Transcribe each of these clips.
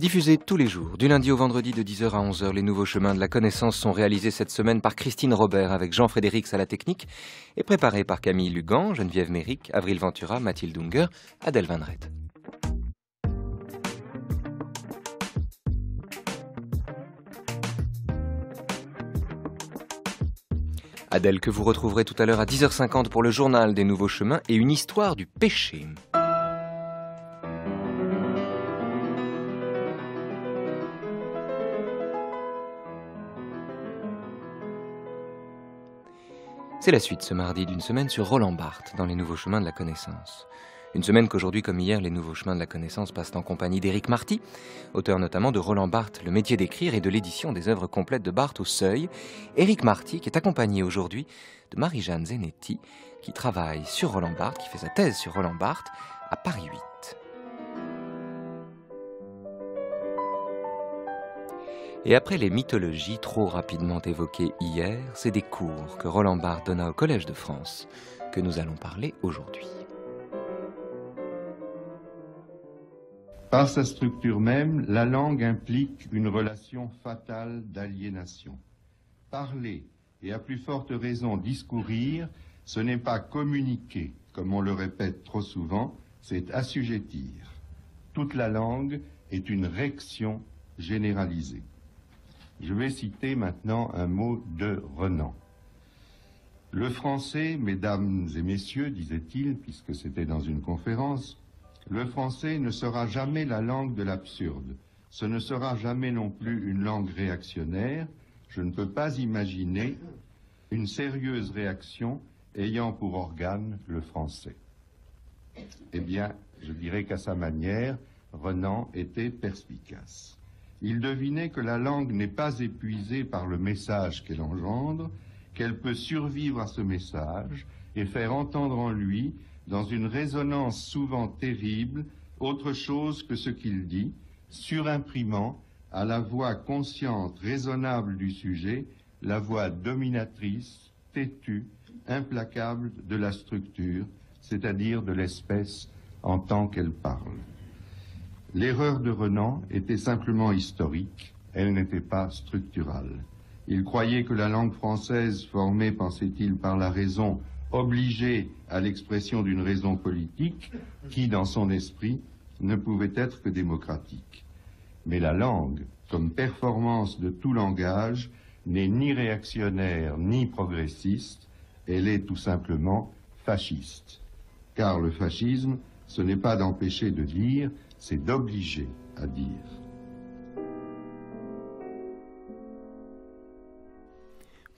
Diffusés tous les jours, du lundi au vendredi de 10h à 11h, les nouveaux chemins de la connaissance sont réalisés cette semaine par Christine Robert avec Jean-Frédéric technique et préparés par Camille Lugan, Geneviève Méric, Avril Ventura, Mathilde Unger, Adèle Van Adèle que vous retrouverez tout à l'heure à 10h50 pour le journal des nouveaux chemins et une histoire du péché. C'est la suite ce mardi d'une semaine sur Roland Barthes dans les nouveaux chemins de la connaissance. Une semaine qu'aujourd'hui comme hier, les nouveaux chemins de la connaissance passent en compagnie d'Éric Marty, auteur notamment de Roland Barthes, Le métier d'écrire et de l'édition des œuvres complètes de Barthes au seuil. Éric Marty qui est accompagné aujourd'hui de Marie-Jeanne Zenetti qui travaille sur Roland Barthes, qui fait sa thèse sur Roland Barthes à Paris 8. Et après les mythologies trop rapidement évoquées hier, c'est des cours que Roland Barthes donna au Collège de France que nous allons parler aujourd'hui. Par sa structure même, la langue implique une relation fatale d'aliénation. Parler, et à plus forte raison discourir, ce n'est pas communiquer, comme on le répète trop souvent, c'est assujettir. Toute la langue est une réaction généralisée. Je vais citer maintenant un mot de Renan. Le français, mesdames et messieurs, disait-il, puisque c'était dans une conférence, le français ne sera jamais la langue de l'absurde. Ce ne sera jamais non plus une langue réactionnaire. Je ne peux pas imaginer une sérieuse réaction ayant pour organe le français. Eh bien, je dirais qu'à sa manière, Renan était perspicace. Il devinait que la langue n'est pas épuisée par le message qu'elle engendre, qu'elle peut survivre à ce message et faire entendre en lui, dans une résonance souvent terrible, autre chose que ce qu'il dit, surimprimant à la voix consciente, raisonnable du sujet, la voix dominatrice, têtue, implacable de la structure, c'est-à-dire de l'espèce en tant qu'elle parle. L'erreur de Renan était simplement historique, elle n'était pas structurale. Il croyait que la langue française, formée, pensait-il, par la raison, obligée à l'expression d'une raison politique, qui, dans son esprit, ne pouvait être que démocratique. Mais la langue, comme performance de tout langage, n'est ni réactionnaire ni progressiste, elle est tout simplement fasciste. Car le fascisme, ce n'est pas d'empêcher de dire c'est d'obliger à dire.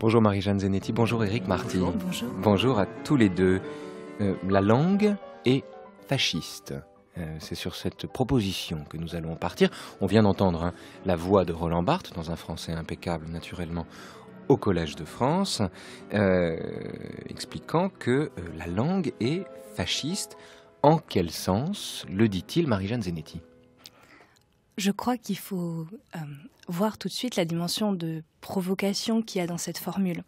Bonjour Marie-Jeanne Zenetti, bonjour Eric Martin. Bonjour, à tous les deux. Euh, la langue est fasciste. Euh, c'est sur cette proposition que nous allons partir. On vient d'entendre hein, la voix de Roland Barthes, dans un français impeccable naturellement, au Collège de France, euh, expliquant que la langue est fasciste en quel sens le dit-il Marie-Jeanne Zenetti Je crois qu'il faut euh, voir tout de suite la dimension de provocation qu'il y a dans cette formule.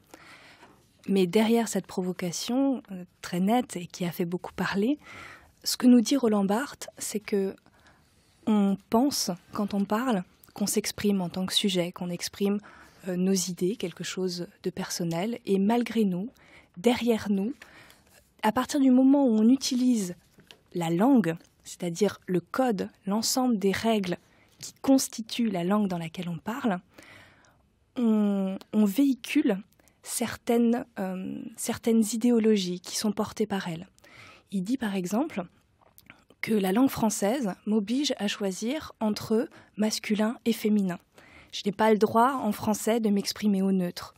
Mais derrière cette provocation euh, très nette et qui a fait beaucoup parler, ce que nous dit Roland Barthes, c'est que on pense quand on parle, qu'on s'exprime en tant que sujet, qu'on exprime euh, nos idées, quelque chose de personnel, et malgré nous, derrière nous, à partir du moment où on utilise la langue, c'est-à-dire le code, l'ensemble des règles qui constituent la langue dans laquelle on parle, on, véhicule certaines, euh, certaines idéologies qui sont portées par elle. Il dit par exemple que la langue française m'oblige à choisir entre masculin et féminin. Je n'ai pas le droit en français de m'exprimer au neutre.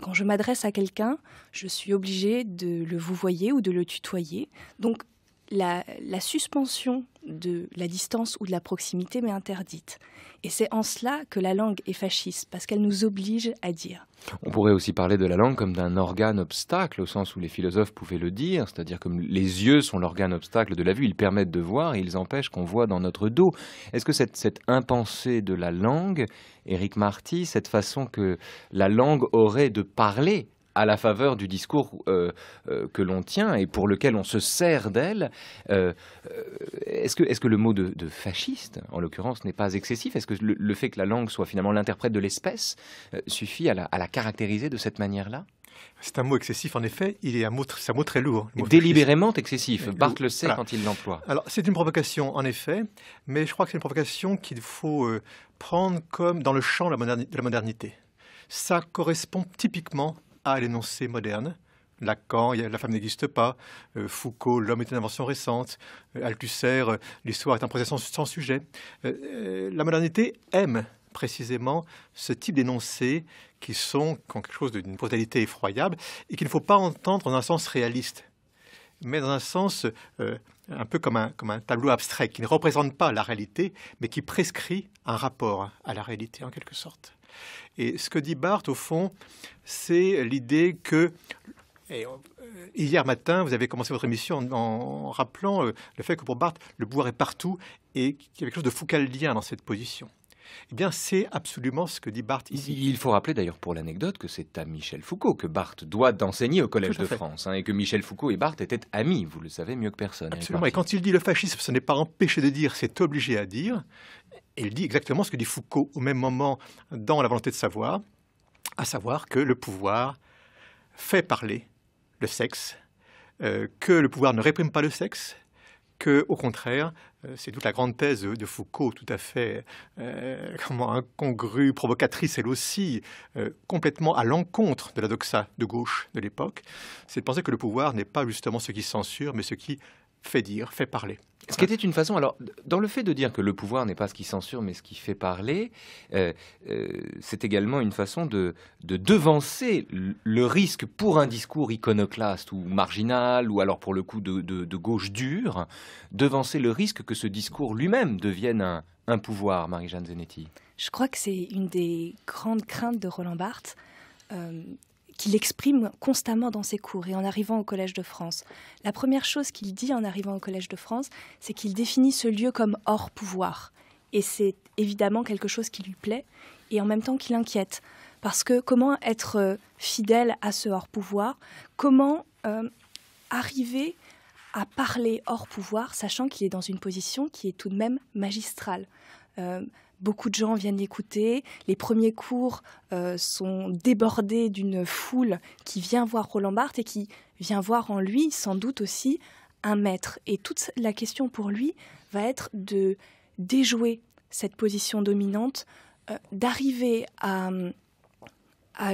Quand je m'adresse à quelqu'un, je suis obligée de le vouvoyer ou de le tutoyer. Donc la, suspension de la distance ou de la proximité m'est interdite. Et c'est en cela que la langue est fasciste, parce qu'elle nous oblige à dire. On pourrait aussi parler de la langue comme d'un organe obstacle, au sens où les philosophes pouvaient le dire, c'est-à-dire comme les yeux sont l'organe obstacle de la vue, ils permettent de voir et ils empêchent qu'on voit dans notre dos. Est-ce que cette, cette impensée de la langue, Éric Marty, cette façon que la langue aurait de parler à la faveur du discours euh, euh, que l'on tient et pour lequel on se sert d'elle. Euh, est-ce que, est que, le mot de, fasciste, en l'occurrence, n'est pas excessif Est-ce que le, fait que la langue soit finalement l'interprète de l'espèce suffit à la, caractériser de cette manière-là c'est un mot excessif, en effet. Il est un mot, très lourd. Délibérément excessif. Barthes le sait quand il l'emploie. Alors, c'est une provocation, en effet, mais je crois que c'est une provocation qu'il faut prendre comme dans le champ de la modernité. Ça correspond typiquement à ah, l'énoncé moderne. Lacan, la femme n'existe pas. Euh, Foucault, l'homme est une invention récente. Euh, Althusser, euh, l'histoire est un processus sans sujet. la modernité aime précisément ce type d'énoncés qui sont quelque chose d'une brutalité effroyable et qu'il ne faut pas entendre dans un sens réaliste, mais dans un sens un peu comme un tableau abstrait qui ne représente pas la réalité, mais qui prescrit un rapport à la réalité en quelque sorte. Et ce que dit Barthes, au fond, c'est l'idée que euh, hier matin, vous avez commencé votre émission en, rappelant euh, le fait que pour Barthes, le pouvoir est partout et qu'il y a quelque chose de foucaldien dans cette position. Eh bien, c'est absolument ce que dit Barthes ici. Il faut rappeler d'ailleurs pour l'anecdote que c'est à Michel Foucault que Barthes doit d'enseigner au Collège de France, hein, et que Michel Foucault et Barthes étaient amis, vous le savez mieux que personne. Hein, absolument, et quand il dit le fascisme, ce n'est pas empêché de dire, c'est obligé à dire il dit exactement ce que dit Foucault au même moment dans La volonté de savoir, à savoir que le pouvoir fait parler le sexe, euh, que le pouvoir ne réprime pas le sexe, que, au contraire, euh, c'est toute la grande thèse de, Foucault, tout à fait euh, comment incongrue, provocatrice elle aussi, complètement à l'encontre de la doxa de gauche de l'époque, c'est de penser que le pouvoir n'est pas justement ce qui censure, mais ce qui fait dire, fait parler. Ce qui était une façon, alors, dans le fait de dire que le pouvoir n'est pas ce qui censure, mais ce qui fait parler, euh, euh, c'est également une façon de, devancer le risque pour un discours iconoclaste ou marginal, ou alors pour le coup de, de, gauche dure, devancer le risque que ce discours lui-même devienne un, pouvoir, Marie-Jeanne Zenetti. Je crois que c'est une des grandes craintes de Roland Barthes. Euh, qu'il exprime constamment dans ses cours et en arrivant au Collège de France. La première chose qu'il dit en arrivant au Collège de France, c'est qu'il définit ce lieu comme hors pouvoir. Et c'est évidemment quelque chose qui lui plaît et en même temps qui l'inquiète. Parce que comment être euh, fidèle à ce hors pouvoir Comment euh, arriver à parler hors pouvoir, sachant qu'il est dans une position qui est tout de même magistrale euh, Beaucoup de gens viennent écouter. Les premiers cours euh, sont débordés d'une foule qui vient voir Roland Barthes et qui vient voir en lui, sans doute aussi, un maître. Et toute la question pour lui va être de déjouer cette position dominante, euh, d'arriver à,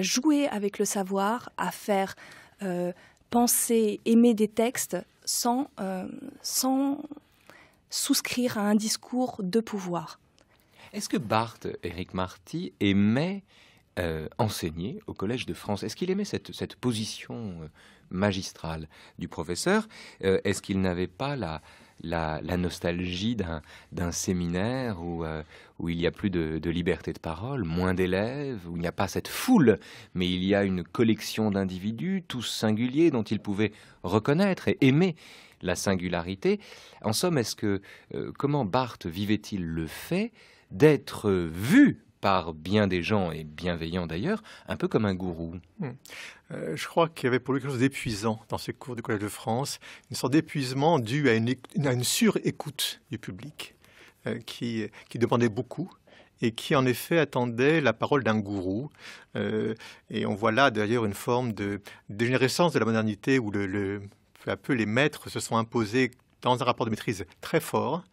jouer avec le savoir, à faire euh, penser, aimer des textes sans souscrire à un discours de pouvoir. Est-ce que Barthes, Éric Marty, aimait euh, enseigner au Collège de France Est-ce qu'il aimait cette, position euh, magistrale du professeur euh, Est-ce qu'il n'avait pas la, la, nostalgie d'un séminaire où, il n'y a plus de, liberté de parole, moins d'élèves, où il n'y a pas cette foule, mais il y a une collection d'individus, tous singuliers, dont il pouvait reconnaître et aimer la singularité En somme, est-ce que comment Barthes vivait-il le fait d'être vu par bien des gens, et bienveillant d'ailleurs, un peu comme un gourou. Hmm. Euh, je crois qu'il y avait pour lui quelque chose d'épuisant dans ce cours du Collège de France, une sorte d'épuisement dû à une, à une du public euh, qui, demandait beaucoup et qui en effet attendait la parole d'un gourou. Euh, et on voit là d'ailleurs une forme de dégénérescence de la modernité où peu à peu les maîtres se sont imposés dans un rapport de maîtrise très fort.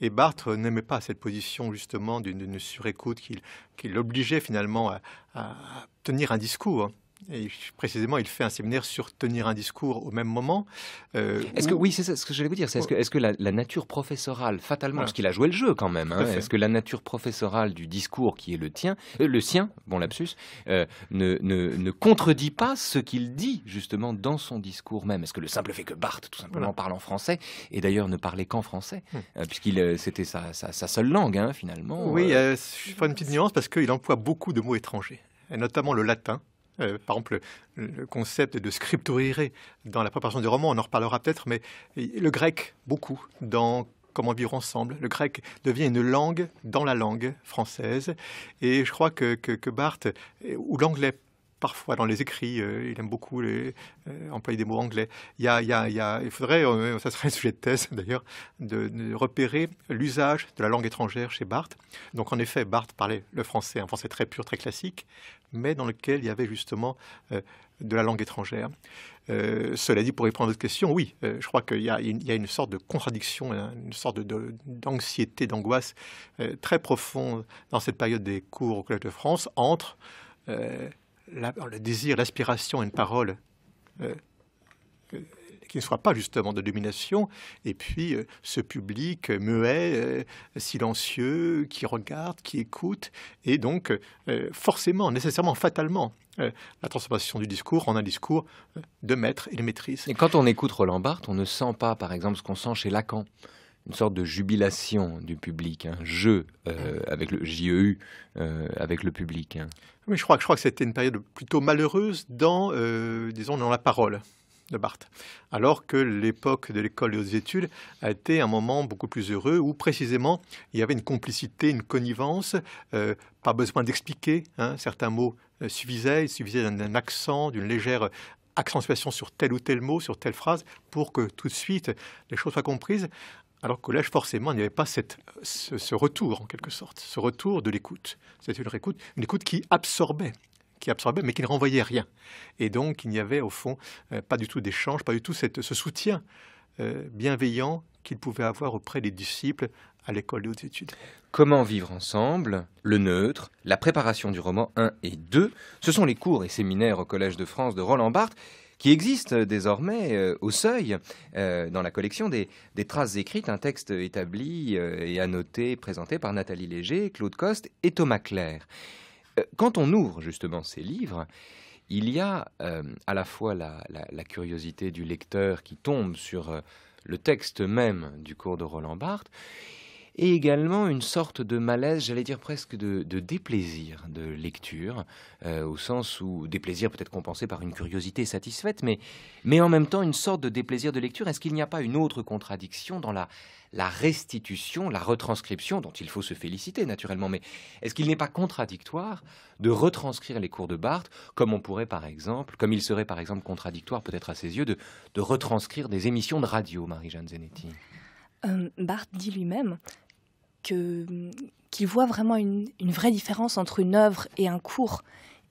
Et Barthes n'aimait pas cette position justement d'une surécoute qui, l'obligeait finalement à tenir un discours. Et précisément, il fait un séminaire sur tenir un discours au même moment. Euh, est-ce que oui, c'est ce que j'allais vous dire. Est-ce que, la, nature professorale, fatalement, parce qu'il a joué le jeu quand même, hein, est-ce que la nature professorale du discours qui est le tien, euh, le sien, bon lapsus, euh, ne, ne, ne, contredit pas ce qu'il dit justement dans son discours même Est-ce que le simple fait que Barthes tout simplement parle en français et d'ailleurs ne parlait qu'en français, hmm. puisqu'il c'était sa, sa, seule langue hein, finalement. Oui, je fais une petite nuance parce qu'il emploie beaucoup de mots étrangers, notamment le latin. Euh, par exemple, le concept de scripturire dans la préparation du roman, on en reparlera peut-être, mais le grec, beaucoup, dans comment vivre ensemble. Le grec devient une langue dans la langue française. Et je crois que, que, que Barthes, ou l'anglais parfois dans les écrits. Euh, il aime beaucoup les, euh, employer des mots anglais. Il, faudrait, ça serait un sujet de thèse d'ailleurs, de, repérer l'usage de la langue étrangère chez Barthes. Donc en effet, Barthes parlait le français, un français très pur, très classique, mais dans lequel il y avait justement euh, de la langue étrangère. cela dit, pour répondre à votre question, oui, je crois qu'il y, a une sorte de contradiction, hein, une sorte d'anxiété, d'angoisse très profonde dans cette période des cours au Collège de France entre le désir, l'aspiration à une parole euh, qui ne soit pas justement de domination, et puis euh, ce public muet, euh, silencieux, qui regarde, qui écoute, et donc forcément, nécessairement, fatalement, la transformation du discours en un discours de maître et de maîtrise. Et quand on écoute Roland Barthes, on ne sent pas, par exemple, ce qu'on sent chez Lacan une sorte de jubilation du public, un jeu avec le JEU, e avec le public. Hein. Mais je crois, je crois que c'était une période plutôt malheureuse dans, euh, disons, dans la parole de Barthes, alors que l'époque de l'école des hautes études a été un moment beaucoup plus heureux où précisément il y avait une complicité, une connivence, euh, pas besoin d'expliquer, hein, certains mots euh, suffisaient, il suffisait d'un accent, d'une légère accentuation sur tel ou tel mot, sur telle phrase, pour que tout de suite les choses soient comprises, alors au collège, forcément, il n'y avait pas ce, retour, en quelque sorte, ce retour de l'écoute. C'était une écoute, une écoute qui absorbait, qui absorbait, mais qui ne renvoyait rien. Et donc, il n'y avait, au fond, euh, pas du tout d'échange, pas du tout ce soutien euh, bienveillant qu'il pouvait avoir auprès des disciples à l'école des hautes études. Comment vivre ensemble, le neutre, la préparation du roman 1 et 2, ce sont les cours et séminaires au Collège de France de Roland Barthes qui existe désormais euh, au seuil euh, dans la collection des, traces écrites, un texte établi euh, et annoté, présenté par Nathalie Léger, Claude Coste et Thomas Claire. quand on ouvre justement ces livres, il y a à la fois la, curiosité du lecteur qui tombe sur le texte même du cours de Roland Barthes, et également une sorte de malaise, j'allais dire presque de, déplaisir de lecture, euh, au sens où déplaisir peut être compensé par une curiosité satisfaite, mais, mais en même temps une sorte de déplaisir de lecture. Est-ce qu'il n'y a pas une autre contradiction dans la, restitution, la retranscription, dont il faut se féliciter naturellement, mais est-ce qu'il n'est pas contradictoire de retranscrire les cours de Barthes, comme on pourrait par exemple, comme il serait par exemple contradictoire peut-être à ses yeux de, retranscrire des émissions de radio, Marie-Jeanne Zenetti euh, Barthes dit lui-même que qu'il voit vraiment une, vraie différence entre une œuvre et un cours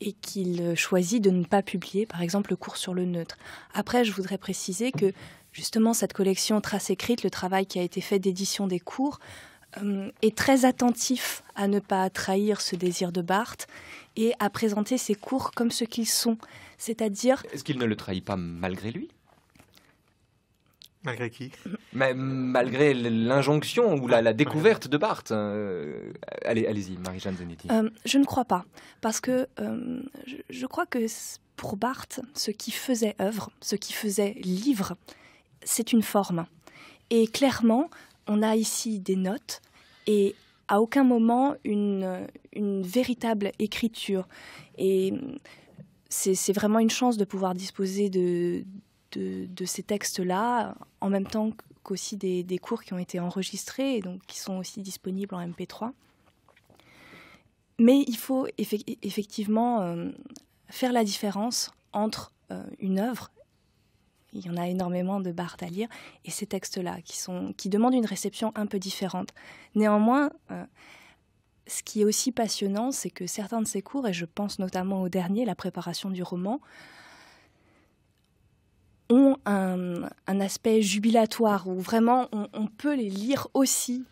et qu'il euh, choisit de ne pas publier, par exemple, le cours sur le neutre. Après, je voudrais préciser que justement cette collection Trace écrite, le travail qui a été fait d'édition des cours, euh, est très attentif à ne pas trahir ce désir de Barthes et à présenter ses cours comme ce qu'ils sont, c'est-à-dire... Est-ce qu'il ne le trahit pas malgré lui Malgré qui Mais Malgré l'injonction ou la, découverte de Barthes. Euh, allez, allez-y, Marie-Jeanne Zanetti. Euh, je ne crois pas, parce que euh, je, crois que pour Barthes, ce qui faisait œuvre, ce qui faisait livre, c'est une forme. Et clairement, on a ici des notes et à aucun moment une véritable écriture. Et c'est vraiment une chance de pouvoir disposer de de, ces textes-là, en même temps qu'aussi des, cours qui ont été enregistrés et donc qui sont aussi disponibles en MP3. Mais il faut effectivement euh, faire la différence entre euh, une œuvre, il y en a énormément de barres à lire, et ces textes-là qui, qui demandent une réception un peu différente. Néanmoins, euh, ce qui est aussi passionnant, c'est que certains de ces cours, et je pense notamment au dernier, la préparation du roman, ont un, aspect jubilatoire, où vraiment on, peut les lire aussi,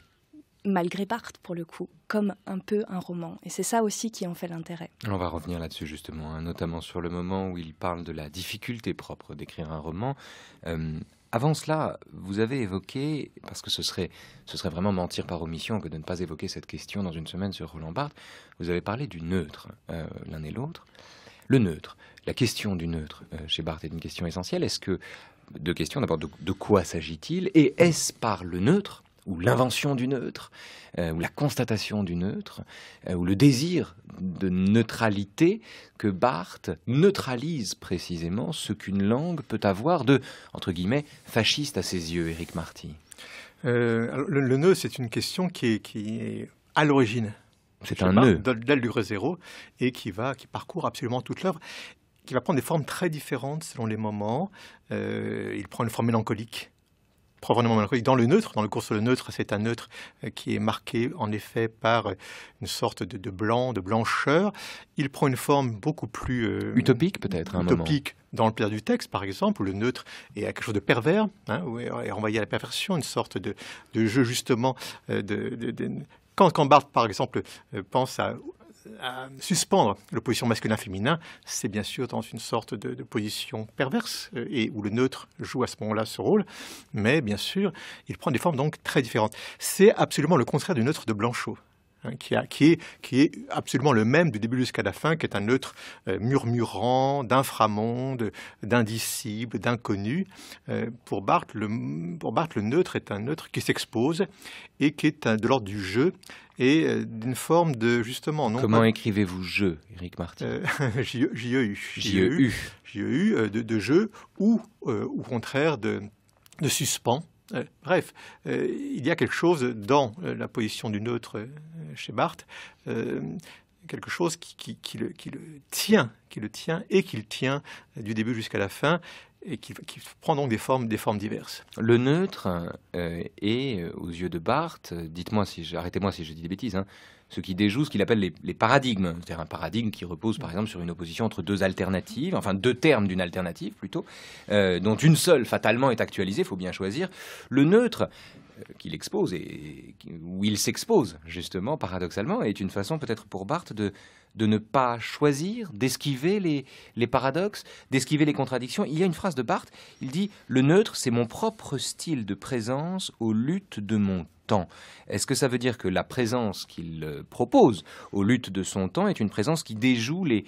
malgré Barthes pour le coup, comme un peu un roman. Et c'est ça aussi qui en fait l'intérêt. On va revenir là-dessus justement, hein, notamment sur le moment où il parle de la difficulté propre d'écrire un roman. Euh, avant cela, vous avez évoqué, parce que ce serait, vraiment mentir par omission que de ne pas évoquer cette question dans une semaine sur Roland Barthes, vous avez parlé du neutre, euh, l'un et l'autre. Le neutre, la question du neutre euh, chez Barthes est une question essentielle. Est-ce que deux questions d'abord de, quoi s'agit-il et est-ce par le neutre ou l'invention du neutre, euh, ou la constatation du neutre, euh, ou le désir de neutralité que Barthes neutralise précisément ce qu'une langue peut avoir de, entre guillemets, fasciste à ses yeux, Éric Marty. le, neutre, nœud, c'est une question qui est, à l'origine. C'est un d'elle nœud. Zéro, et qui va, qui parcourt absolument toute l'œuvre qui va prendre des formes très différentes selon les moments. Euh, il prend une forme mélancolique mélancolique dans le neutre, dans le cours sur le neutre, c'est un neutre euh, qui est marqué en effet par euh, une sorte de, blanc, de blancheur. Il prend une forme beaucoup plus utopique peut-être, utopique moment. dans le père du texte par exemple, où le neutre est quelque chose de pervers, hein, où est renvoyé à la perversion, une sorte de, jeu justement de, quand, quand, Barthes, par exemple, pense à à euh, suspendre l'opposition masculin-féminin, c'est bien sûr dans une sorte de, position perverse euh, et où le neutre joue à ce moment-là ce rôle, mais bien sûr, il prend des formes donc très différentes. C'est absolument le contraire du neutre de Blanchot. Hein, qui, qui, est, absolument le même du début jusqu'à la fin, qui est un neutre euh, murmurant, d'inframonde, d'indicible, d'inconnu. Euh, pour, Barthes, le, pour le neutre est un neutre qui s'expose et qui est un, de l'ordre du jeu et euh, d'une forme de justement non comment écrivez-vous jeu Éric Martin J-E-U J-E-U J-E-U de, jeu ou au contraire de, de suspens euh, bref, euh, il y a quelque chose dans euh, la position du neutre chez Barthes, quelque chose qui, le, tient, qui le tient et qui le tient du début jusqu'à la fin et qui, prend donc des formes, diverses. Le neutre est, aux yeux de Barthes, dites-moi si, arrêtez-moi si je dis des bêtises, hein, ce qui déjoue ce qu'il appelle les, paradigmes. C'est-à-dire un paradigme qui repose par exemple sur une opposition entre deux alternatives, enfin deux termes d'une alternative plutôt, euh, dont une seule fatalement est actualisée, il faut bien choisir. Le neutre, euh, qu'il expose et où il s'expose, justement, paradoxalement, est une façon peut-être pour Barthes de, ne pas choisir, d'esquiver les, les paradoxes, d'esquiver les contradictions. Il y a une phrase de Barthes, il dit ⁇ Le neutre, c'est mon propre style de présence aux luttes de mon est-ce que ça veut dire que la présence qu'il euh, propose aux luttes de son temps est une présence qui déjoue les,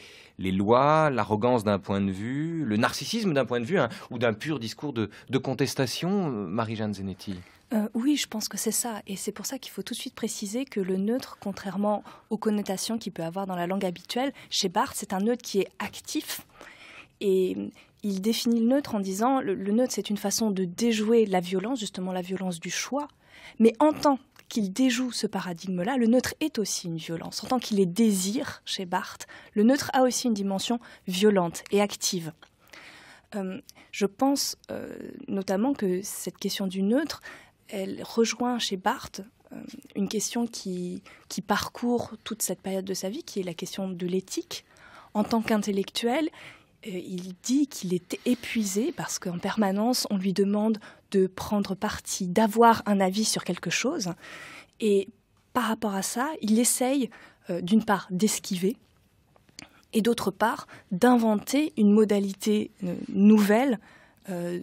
lois, l'arrogance d'un point de vue, le narcissisme d'un point de vue, hein, ou d'un pur discours de, contestation, euh, Marie-Jeanne Zenetti euh, oui, je pense que c'est ça. Et c'est pour ça qu'il faut tout de suite préciser que le neutre, contrairement aux connotations qu'il peut avoir dans la langue habituelle, chez Barthes, c'est un neutre qui est actif. Et mm, il définit le neutre en disant le neutre, c'est une façon de déjouer la violence, justement la violence du choix, mais en tant qu'il déjoue ce paradigme-là, le neutre est aussi une violence. En tant qu'il est désir chez Barthes, le neutre a aussi une dimension violente et active. Euh, je pense euh, notamment que cette question du neutre, elle rejoint chez Barthes euh, une question qui, qui parcourt toute cette période de sa vie, qui est la question de l'éthique. En tant qu'intellectuel, il dit qu'il est épuisé parce qu'en permanence, on lui demande de prendre parti, d'avoir un avis sur quelque chose. Et par rapport à ça, il essaye euh, d'une part d'esquiver et d'autre part d'inventer une modalité euh, nouvelle euh,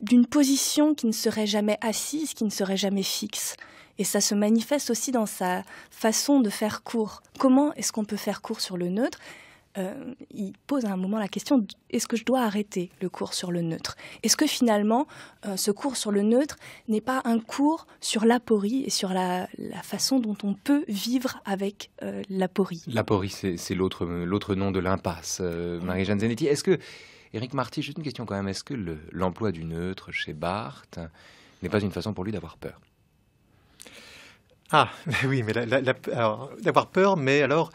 d'une position qui ne serait jamais assise, qui ne serait jamais fixe. Et ça se manifeste aussi dans sa façon de faire court. Comment est-ce qu'on peut faire court sur le neutre euh, il pose à un moment la question est-ce que je dois arrêter le cours sur le neutre Est-ce que finalement, euh, ce cours sur le neutre n'est pas un cours sur l'aporie et sur la, la, façon dont on peut vivre avec euh, l'aporie L'aporie, c'est l'autre nom de l'impasse. Marie-Jeanne Zanetti, est-ce que, Eric Marty, j'ai une question quand même, est-ce que l'emploi du neutre chez Barthes n'est pas une façon pour lui d'avoir peur ah, oui, mais d'avoir peur, mais alors,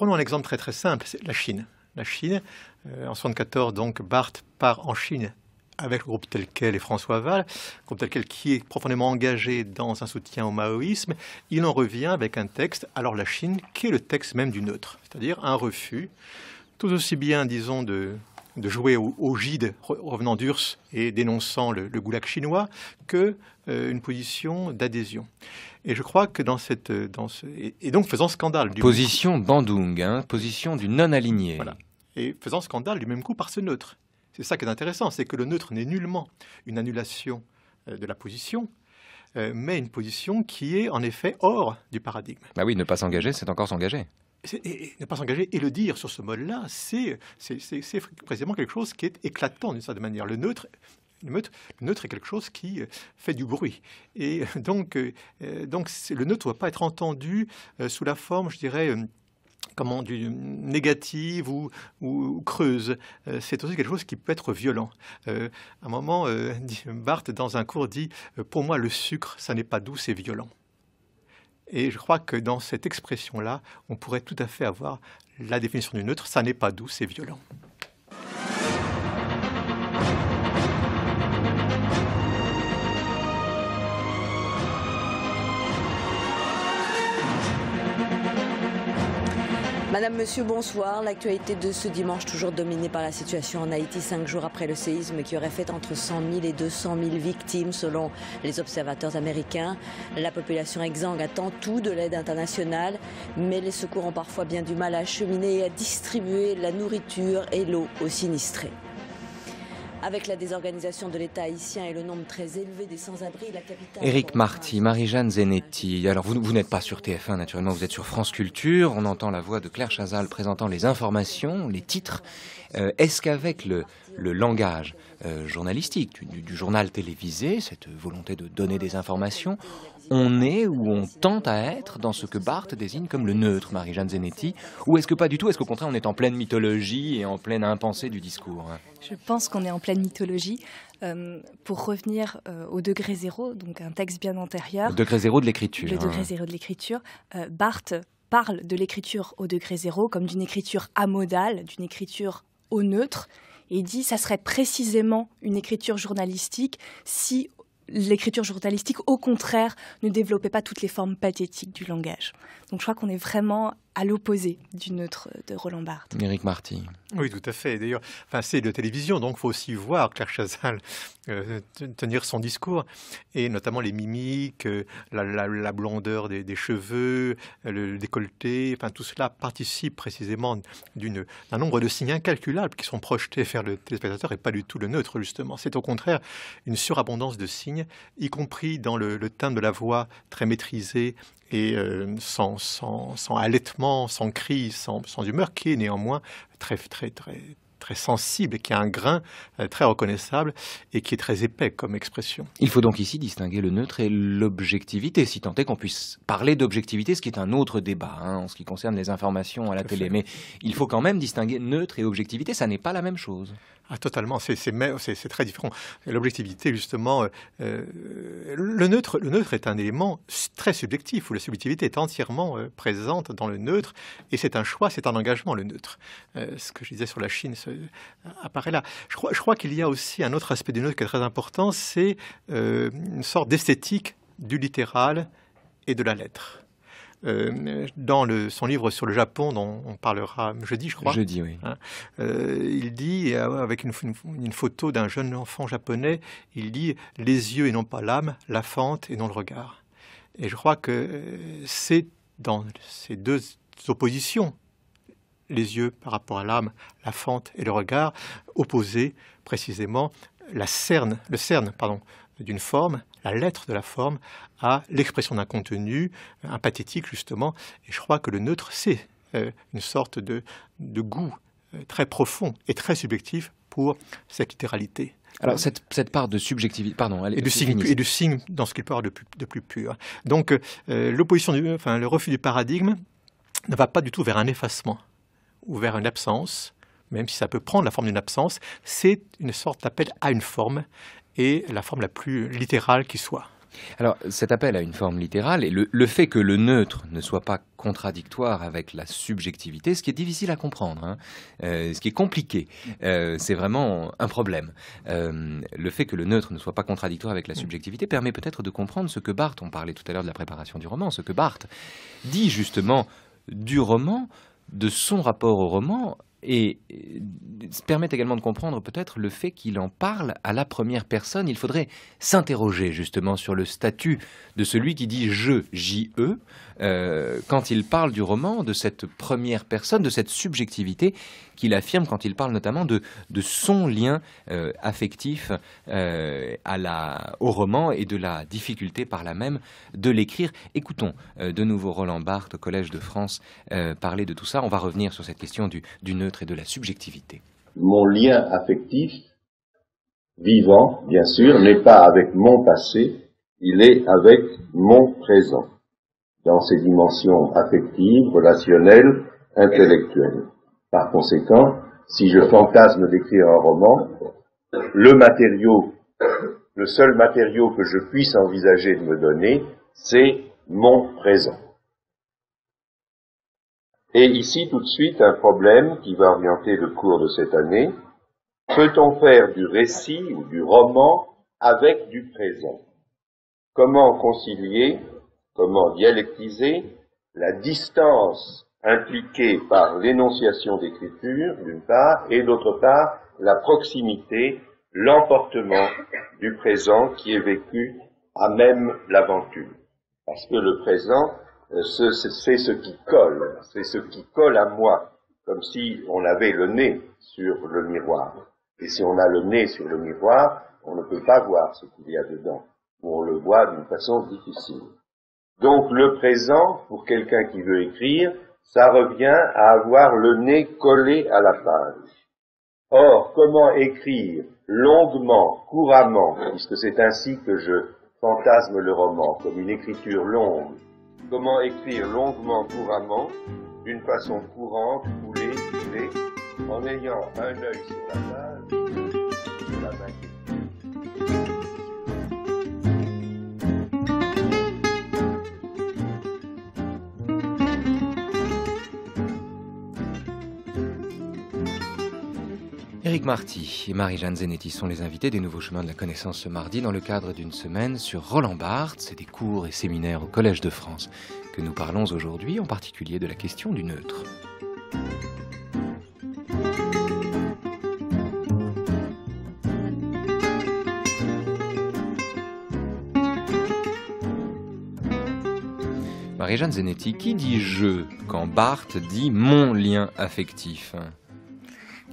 Prenons un exemple très très simple, c'est la Chine. La Chine, euh, en 1974, donc Barthes part en Chine avec le groupe tel quel et François Val, groupe tel quel qui est profondément engagé dans un soutien au maoïsme, il en revient avec un texte, alors la Chine, qui est le texte même du neutre, c'est-à-dire un refus, tout aussi bien, disons, de de jouer au, gide revenant d'Urs et dénonçant le, goulag chinois que euh, une position d'adhésion. Et je crois que dans cette euh, dans et, donc faisant scandale du position bandung, hein, position du non aligné. Et faisant scandale du même coup par ce neutre. C'est ça qui est intéressant, c'est que le neutre n'est nullement une annulation euh, de la position, mais une position qui est en effet hors du paradigme. Bah oui, ne pas s'engager, c'est encore s'engager ne pas s'engager et le dire sur ce mode-là, c'est précisément quelque chose qui est éclatant d'une certaine manière. Le neutre le neutre, est quelque chose qui euh, fait du bruit. Et euh, donc, euh, le neutre ne doit pas être entendu sous la forme, je dirais, comment, négative ou, ou creuse. c'est aussi quelque chose qui peut être violent. à un moment, Barthes, dans un cours, dit Pour moi, le sucre, ça n'est pas doux, c'est violent. Et je crois que dans cette expression-là, on pourrait tout à fait avoir la définition du neutre, ça n'est pas doux, c'est violent. Madame, Monsieur, bonsoir. L'actualité de ce dimanche, toujours dominée par la situation en Haïti, cinq jours après le séisme qui aurait fait entre 100 000 et 200 000 victimes, selon les observateurs américains. La population exsangue attend tout de l'aide internationale, mais les secours ont parfois bien du mal à acheminer et à distribuer la nourriture et l'eau aux sinistrés. Avec la désorganisation de l'État haïtien et le nombre très élevé des sans-abri, la capitale... Éric Marty, Marie-Jeanne Zenetti. Alors, vous, vous n'êtes pas sur TF1, naturellement, vous êtes sur France Culture. On entend la voix de Claire Chazal présentant les informations, les titres. Euh, est-ce qu'avec le, le langage euh, journalistique, du, journal télévisé, cette volonté de donner des informations. On est ou on tente à être dans ce que Barthes désigne comme le neutre, Marie-Jeanne Zenetti, ou est-ce que pas du tout Est-ce qu'au contraire on est en pleine mythologie et en pleine impensée du discours hein Je pense qu'on est en pleine mythologie. Euh, pour revenir euh, au degré zéro, donc un texte bien antérieur. degré zéro de l'écriture. Le degré hein. zéro de l'écriture. Barthes parle de l'écriture au degré zéro comme d'une écriture amodale, d'une écriture au neutre, et il dit ça serait précisément une écriture journalistique si l'écriture journalistique, au contraire, ne développait pas toutes les formes pathétiques du langage. Donc je crois qu'on est vraiment à l'opposé du neutre de Roland Barthes. Éric Marty. Oui, tout à fait. D'ailleurs, c'est de télévision, donc il faut aussi voir Claire Chazal euh, tenir son discours, et notamment les mimiques, euh, la, blondeur des, cheveux, euh, le décolleté, enfin, tout cela participe précisément d'un nombre de signes incalculables qui sont projetés vers le téléspectateur et pas du tout le neutre, justement. C'est au contraire une surabondance de signes, y compris dans le, le de la voix très maîtrisée, et euh, sans, allaitement, sans cri, sans, humeur, qui est néanmoins très, très, très, très sensible, qui a un grain euh, très reconnaissable et qui est très épais comme expression. Il faut donc ici distinguer le neutre et l'objectivité, si tant est qu'on puisse parler d'objectivité, ce qui est un autre débat hein, en ce qui concerne les informations à la télé. Mais il faut quand même distinguer neutre et objectivité, ça n'est pas la même chose. Ah, totalement, c'est très différent. L'objectivité, justement, euh, euh, le, neutre, le neutre est un élément très subjectif, où la subjectivité est entièrement euh, présente dans le neutre, et c'est un choix, c'est un engagement, le neutre. ce que je disais sur la Chine apparaît là. je crois qu'il y a aussi un autre aspect du neutre qui est très important, c'est une sorte d'esthétique du littéral et de la lettre. Euh, dans son livre sur le Japon, dont on parlera jeudi, je crois. Jeudi, oui. Hein, euh, il dit, euh, avec une, une photo d'un jeune enfant japonais, il dit les yeux et non pas l'âme, la fente et non le regard. Et je crois que c'est dans ces deux oppositions, les yeux par rapport à l'âme, la fente et le regard, opposés précisément la cerne, le cerne pardon, d'une forme la lettre de la forme a l'expression d'un contenu, un pathétique justement. Et je crois que le neutre, c'est euh, une sorte de, goût euh, très profond et très subjectif pour cette littéralité. Alors cette, part de subjectivité, pardon, et, de signe, et de signe dans ce qu'il peut de plus, pur. Donc euh, l'opposition, le refus du paradigme ne va pas du tout vers un effacement ou vers une absence, même si ça peut prendre la forme d'une absence. C'est une sorte d'appel à une forme la forme la plus littérale qui soit. Alors cet appel à une forme littérale et le, fait que le neutre ne soit pas contradictoire avec la subjectivité, ce qui est difficile à comprendre, hein. euh, ce qui est compliqué, euh, c'est vraiment un problème. Euh, le fait que le neutre ne soit pas contradictoire avec la subjectivité permet peut-être de comprendre ce que Barthes, on parlait tout à l'heure de la préparation du roman, ce que Barthes dit justement du roman, de son rapport au roman et permet également de comprendre peut-être le fait qu'il en parle à la première personne. Il faudrait s'interroger justement sur le statut de celui qui dit je, j'e. Euh, quand il parle du roman, de cette première personne, de cette subjectivité qu'il affirme quand il parle notamment de, son lien euh, affectif euh, au roman et de la difficulté par la même de l'écrire. Écoutons de nouveau Roland Barthes au Collège de France parler de tout ça. On va revenir sur cette question du neutre et de la subjectivité. Mon lien affectif, vivant bien sûr, n'est pas avec mon passé, il est avec mon présent dans ses dimensions affectives, relationnelles, intellectuelles. Par conséquent, si je fantasme d'écrire un roman, le matériau, le seul matériau que je puisse envisager de me donner, c'est mon présent. Et ici tout de suite un problème qui va orienter le cours de cette année. Peut-on faire du récit ou du roman avec du présent Comment concilier comment dialectiser la distance impliquée par l'énonciation d'écriture, d'une part, et d'autre part, la proximité, l'emportement du présent qui est vécu à même l'aventure. Parce que le présent, euh, c'est ce qui colle, c'est ce qui colle à moi, comme si on avait le nez sur le miroir. Et si on a le nez sur le miroir, on ne peut pas voir ce qu'il y a dedans, ou on le voit d'une façon difficile. Donc le présent, pour quelqu'un qui veut écrire, ça revient à avoir le nez collé à la page. Or, comment écrire longuement, couramment, puisque c'est ainsi que je fantasme le roman, comme une écriture longue, comment écrire longuement, couramment, d'une façon courante, coulée, coulée, en ayant un œil sur la page, Eric Marty et Marie-Jeanne Zenetti sont les invités des Nouveaux Chemins de la Connaissance ce mardi dans le cadre d'une semaine sur Roland Barthes et des cours et séminaires au Collège de France que nous parlons aujourd'hui, en particulier de la question du neutre. Marie-Jeanne Zenetti, qui dit je quand Barthes dit mon lien affectif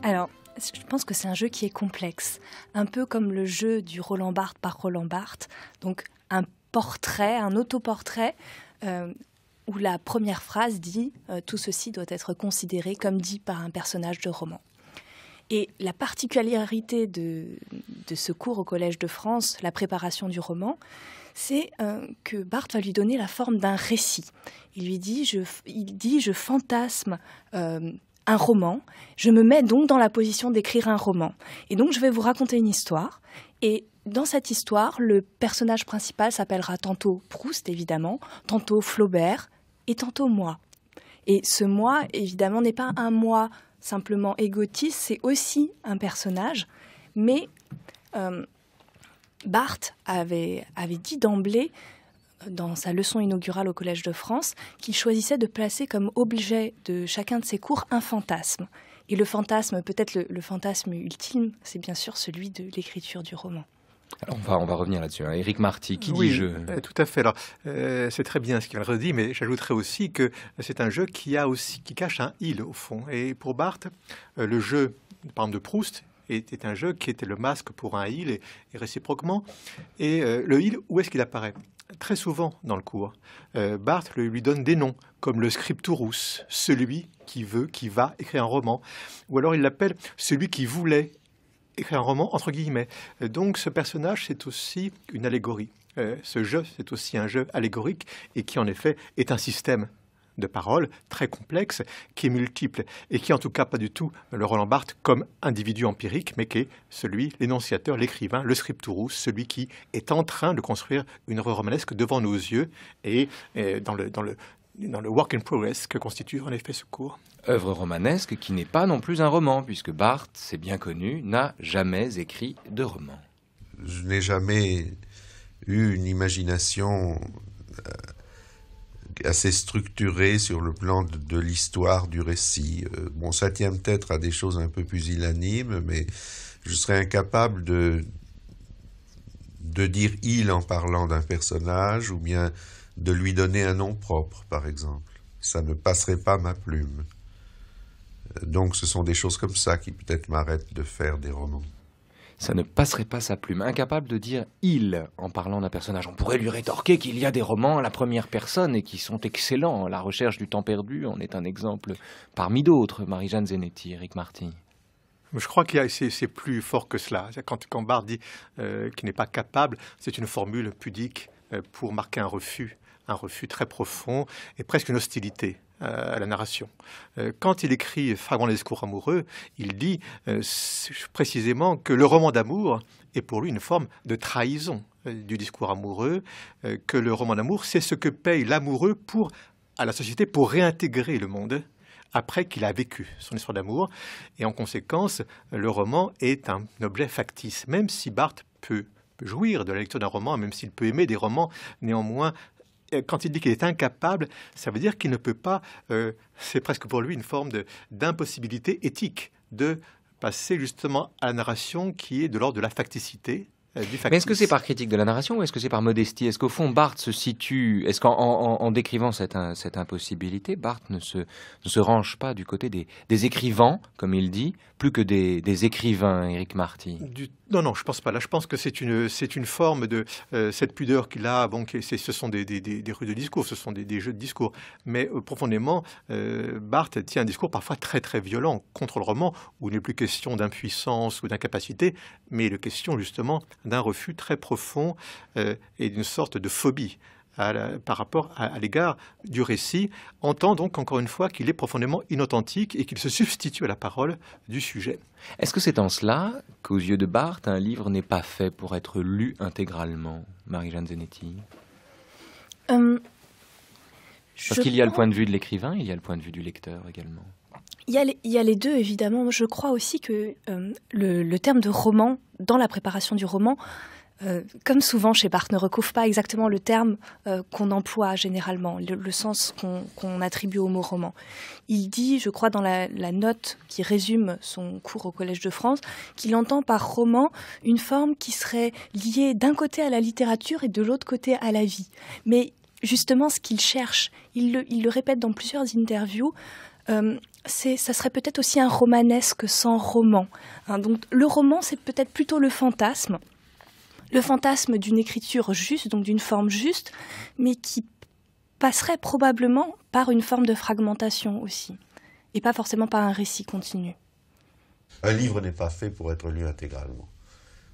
alors, je pense que c'est un jeu qui est complexe, un peu comme le jeu du Roland Barthes par Roland Barthes, donc un portrait, un autoportrait. Euh, où la première phrase dit euh, Tout ceci doit être considéré comme dit par un personnage de roman. Et la particularité de, ce cours au Collège de France, la préparation du roman, c'est euh, que Barthes va lui donner la forme d'un récit. Il lui dit je, fantasme un roman. Je me mets donc dans la position d'écrire un roman. Et donc, je vais vous raconter une histoire. Et dans cette histoire, le personnage principal s'appellera tantôt Proust, évidemment, tantôt Flaubert, et tantôt moi. Et ce moi, évidemment, n'est pas un moi simplement égotiste, c'est aussi un personnage. Mais euh, Barth avait, avait dit d'emblée dans sa leçon inaugurale au Collège de France, qu'il choisissait de placer comme objet de chacun de ses cours un fantasme. Et le fantasme, peut-être le, fantasme ultime, c'est bien sûr celui de l'écriture du roman. Alors on va, on va revenir là-dessus. Hein. Éric Marty, qui dit jeu euh, Tout à fait. Alors, euh, c'est très bien ce qu'il redit, mais j'ajouterais aussi que c'est un jeu qui, a aussi, qui cache un il au fond. Et pour Barthes, euh, le jeu, par exemple, de Proust était un jeu qui était le masque pour un il et, et réciproquement. Et le il, où est-ce qu'il apparaît très souvent dans le cours, euh, Barthes lui donne des noms, comme le scripturus, celui qui veut, qui va écrire un roman, ou alors il l'appelle celui qui voulait écrire un roman, entre guillemets. Euh, donc ce personnage, c'est aussi une allégorie. Euh, ce jeu, c'est aussi un jeu allégorique et qui en effet est un système de paroles très complexes qui est multiple et qui, en tout cas, pas du tout le Roland Barthes comme individu empirique, mais qui est celui, l'énonciateur, l'écrivain, le scripturus, celui qui est en train de construire une œuvre romanesque devant nos yeux et, dans le, dans le dans le work in progress que constitue en effet ce cours. Œuvre romanesque qui n'est pas non plus un roman, puisque Barthes, c'est bien connu, n'a jamais écrit de roman. Je n'ai jamais eu une imagination euh, assez structuré sur le plan de, l'histoire, du récit. Mon euh, bon, ça tient peut des choses un peu plus pusillanimes, mais je serais incapable de, de dire il en parlant d'un personnage ou bien de lui donner un nom propre, par exemple. Ça ne passerait pas ma plume. Euh, donc ce sont des choses comme ça qui peut-être m'arrêtent de faire des romans ça ne passerait pas sa plume. Incapable de dire il en parlant d'un personnage. On pourrait lui rétorquer qu'il y a des romans à la première personne et qui sont excellents. La recherche du temps perdu en est un exemple parmi d'autres. Marie-Jeanne Zenetti, Eric Martin. Je crois que c'est plus fort que cela. Quand, quand dit euh, qu'il n'est pas capable, c'est une formule pudique euh, pour marquer un refus, un refus très profond et presque une hostilité. Euh, à la narration. Euh, quand il écrit Fragment des discours amoureux, il dit euh, précisément que le roman d'amour est pour lui une forme de trahison du discours amoureux, que le roman d'amour, c'est ce que paye l'amoureux à la société pour réintégrer le monde après qu'il a vécu son histoire d'amour. Et en conséquence, le roman est un objet factice, même si Barthes peut jouir de la lecture d'un roman, même s'il peut aimer des romans, néanmoins, euh, quand il dit qu'il est incapable, ça veut dire qu'il ne peut pas, euh, c'est presque pour lui une forme d'impossibilité éthique de passer justement à la narration qui est de l'ordre de la facticité, euh, mais est-ce que c'est par critique de la narration ou est-ce que c'est par modestie Est-ce qu'au fond, Barthes se situe. Est-ce qu'en en, décrivant cette, impossibilité, Barthes ne se, range pas du côté des, écrivains, comme il dit, plus que des, écrivains, Éric Marty non, non, je pense pas. Là, je pense que c'est une, forme de euh, cette pudeur qu'il a. ce sont des, des, rues de discours, ce sont des, jeux de discours. Mais euh, profondément, euh, Barthes tient un discours parfois très, très violent contre le roman, où il n'est plus question d'impuissance ou d'incapacité, mais il est question justement d'un refus très profond euh, et d'une sorte de phobie par rapport à, l'égard du récit, entend donc encore une fois qu'il est profondément inauthentique et qu'il se substitue à la parole du sujet. Est-ce que c'est en cela qu'aux yeux de Barthes, un livre n'est pas fait pour être lu intégralement, Marie-Jeanne Zenetti hum, Parce qu'il y a le point de vue de l'écrivain, il y a le point de vue du lecteur également. Il y, a les, deux, évidemment. Je crois aussi que hum, le, terme de roman, dans la préparation du roman, euh, comme souvent chez Barthes, ne recouvre pas exactement le terme euh, qu'on emploie généralement, le, sens qu'on attribue au mot roman. Il dit, je crois, dans la, note qui résume son cours au Collège de France, qu'il entend par roman une forme qui serait liée d'un côté à la littérature et de l'autre côté à la vie. Mais justement, ce qu'il cherche, il le, répète dans plusieurs interviews, euh, ça serait peut-être aussi un romanesque sans roman. Hein, donc le roman, c'est peut-être plutôt le fantasme le fantasme d'une écriture juste, donc d'une forme juste, mais qui passerait probablement par une forme de fragmentation aussi, et pas forcément par un récit continu. Un livre n'est pas fait pour être lu intégralement.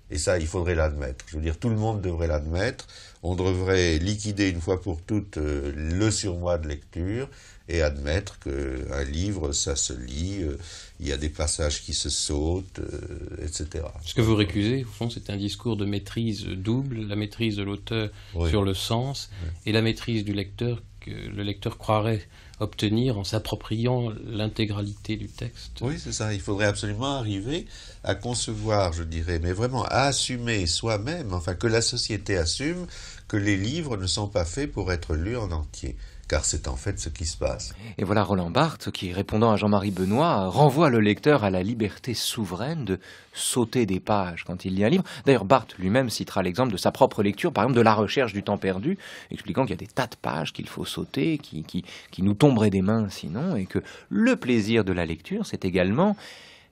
Et ça, il faudrait l'admettre. Je veux dire, tout le monde devrait l'admettre. On devrait liquider une fois pour toutes euh, le surmoi de lecture, et admettre qu'un livre, ça se lit, euh, il y a des passages qui se sautent, euh, etc. Ce que vous récusez, au fond, c'est un discours de maîtrise double, la maîtrise de l'auteur sur le sens et la maîtrise du lecteur que le lecteur croirait obtenir en s'appropriant l'intégralité du texte. Oui, c'est ça. Il faudrait absolument arriver à concevoir, je dirais, mais vraiment à assumer soi-même, enfin que la société assume que les livres ne sont pas faits pour être lus en entier car c'est en fait ce qui se passe. Et voilà Roland Barthes qui, répondant à Jean-Marie Benoît, renvoie le lecteur à la liberté souveraine de sauter des pages quand il lit un livre. D'ailleurs, Barthes lui-même citera l'exemple de sa propre lecture, par exemple de La recherche du temps perdu, expliquant qu'il y a des tas de pages qu'il faut sauter, qui, nous tomberaient des mains sinon, et que le plaisir de la lecture, c'est également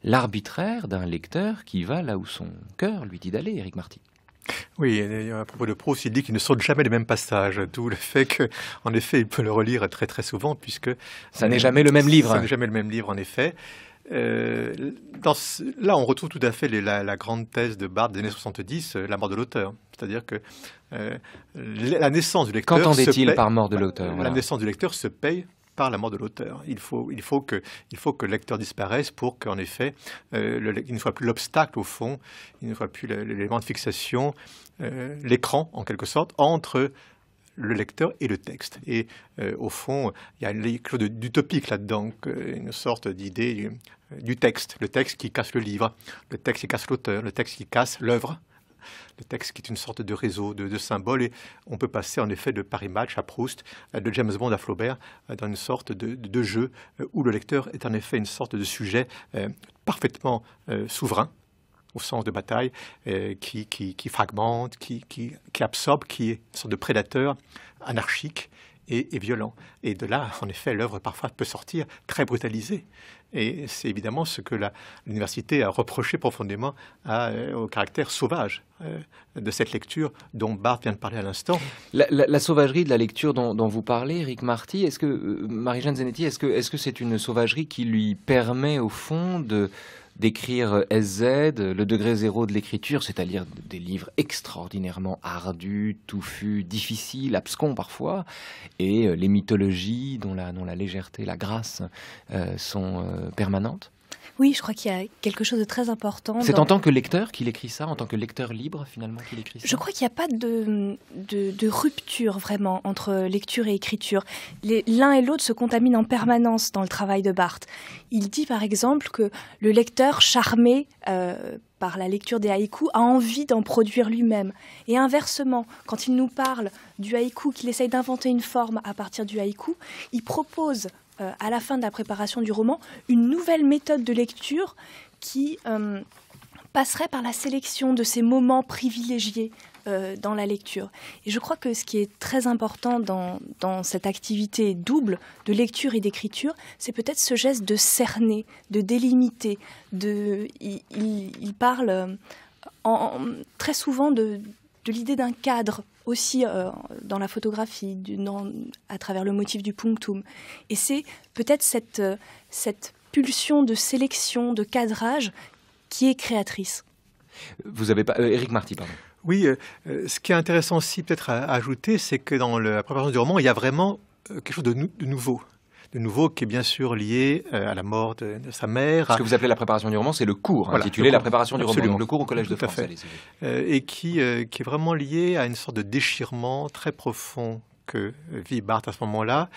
l'arbitraire d'un lecteur qui va là où son cœur lui dit d'aller, Éric Marty. Oui, à propos de Proust, il dit qu'il ne saute jamais les mêmes passages, d'où le fait qu'en effet, il peut le relire très très souvent, puisque... Ça n'est jamais le même livre. Ça n'est jamais le même livre, en effet. Euh, là, on retrouve tout à fait la, grande thèse de Barthes des années 70, euh, la mort de l'auteur. C'est-à-dire que euh, la naissance du lecteur. Qu'entendait-il par mort de l'auteur La naissance du lecteur se paye par la mort de l'auteur. Il faut, il, faut que, il faut que disparaisse pour qu'en effet, euh, il ne soit plus l'obstacle au fond, il ne soit plus l'élément de fixation, euh, l'écran en quelque sorte, entre le lecteur et le texte. Et euh, au fond, il y a quelque chose d'utopique là-dedans, une sorte d'idée du, texte, le texte qui casse le livre, le texte qui casse l'auteur, le texte qui casse l'œuvre le texte qui est une sorte de réseau de, symboles. Et on peut passer en effet de Paris Match à Proust, euh, de James Bond à Flaubert, euh, dans une sorte de, jeu euh, où le lecteur est en effet une sorte de sujet parfaitement souverain au sens de bataille, qui, fragmente, qui, qui, absorbe, qui est une sorte de prédateur anarchique et, violent. Et de là, en effet, l'œuvre parfois peut sortir très brutalisée. Et c'est évidemment ce que l'université a reproché profondément euh, au caractère sauvage euh, de cette lecture dont Barthes vient de parler à l'instant. La, sauvagerie de la lecture dont, vous parlez, Eric Marty, est-ce que, euh, Marie-Jeanne Zanetti, est-ce que -ce c'est une sauvagerie qui lui permet au fond de d'écrire SZ, le degré zéro de l'écriture, c'est-à-dire des livres extraordinairement ardus, touffus, difficiles, abscons parfois, et euh, les mythologies dont la, la légèreté, la grâce euh, sont euh, permanentes oui, je crois qu'il y a quelque chose de très important. C'est en tant que lecteur qu'il écrit ça, en tant que lecteur libre finalement qu'il écrit ça Je crois qu'il n'y a pas de, rupture vraiment entre lecture et écriture. L'un et l'autre se contaminent en permanence dans le travail de Barthes. Il dit par exemple que le lecteur charmé euh, par la lecture des haïkus, a envie d'en produire lui-même. Et inversement, quand il nous parle du haïku, qu'il essaye d'inventer une forme à partir du haïku, il propose euh, à la fin de la préparation du roman, une nouvelle méthode de lecture qui euh, passerait par la sélection de ces moments privilégiés euh, dans la lecture. Et je crois que ce qui est très important dans, cette activité double de lecture et d'écriture, c'est peut-être ce geste de cerner, de délimiter. De, il, parle très souvent de l'idée d'un cadre aussi euh, dans la photographie, du, à travers le motif du punctum. Et c'est peut-être cette, euh, cette pulsion de sélection, de cadrage qui est créatrice. Vous avez pas. Eric euh, Marty, pardon. Oui, ce qui est intéressant aussi peut-être à, ajouter, c'est que dans la préparation du roman, il y a vraiment quelque chose de nouveau de nouveau, qui est bien sûr lié euh, à la mort de, sa mère. Ce que vous appelez la préparation du roman, c'est le cours intitulé La préparation du roman, le cours au Collège de France. Euh, et euh, qui, est vraiment lié à une sorte de déchirement très profond que vit Barthes à ce moment-là,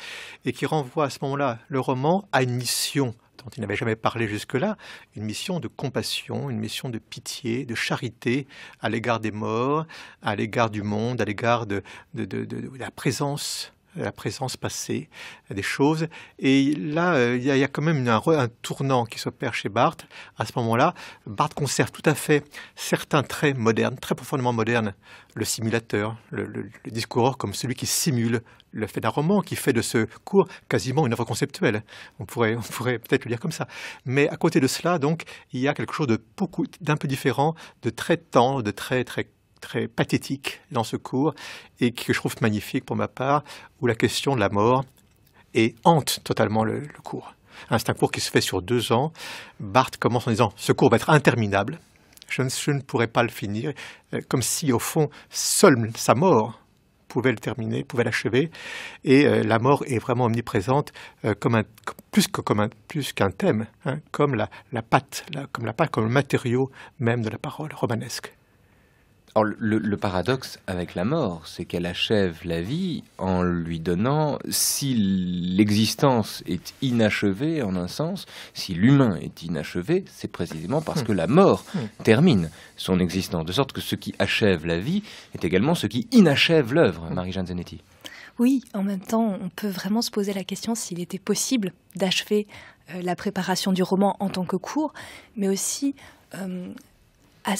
et qui renvoie à ce moment-là le roman à une mission dont il n'avait jamais parlé jusque-là, une mission de compassion, une mission de pitié, de charité à l'égard des morts, à l'égard du monde, à l'égard de la présence la présence passée des choses. Et là, euh, il y, a quand même un, tournant qui s'opère chez Barthes. À ce moment-là, Barthes conserve tout à fait certains traits modernes, très profondément modernes, le simulateur, le, discours comme celui qui simule le fait d'un roman, qui fait de ce cours quasiment une œuvre conceptuelle. On pourrait, on pourrait peut-être le dire comme ça. Mais à côté de cela, donc, il y a quelque chose de beaucoup, d'un peu différent, de très tendre, de très, très très pathétique dans ce cours et que je trouve magnifique pour ma part, où la question de la mort est, hante totalement le, cours. Hein, c'est un cours qui se fait sur deux ans. Barthes commence en disant Ce cours va être interminable, je ne, je pourrai pas le finir, euh, comme si au fond, seule sa mort pouvait le terminer, pouvait l'achever. Et euh, la mort est vraiment omniprésente, euh, comme un, plus comme qu'un thème, hein, comme la, la comme la pâte, comme le matériau même de la parole romanesque le, paradoxe avec la mort, c'est qu'elle achève la vie en lui donnant, si l'existence est inachevée en un sens, si l'humain est inachevé, c'est précisément parce hmm. que la mort hmm. termine son existence, de sorte que ce qui achève la vie est également ce qui inachève l'œuvre, hmm. Marie-Jeanne Zanetti. Oui, en même temps, on peut vraiment se poser la question s'il était possible d'achever euh, la préparation du roman en tant que cours, mais aussi... Euh, à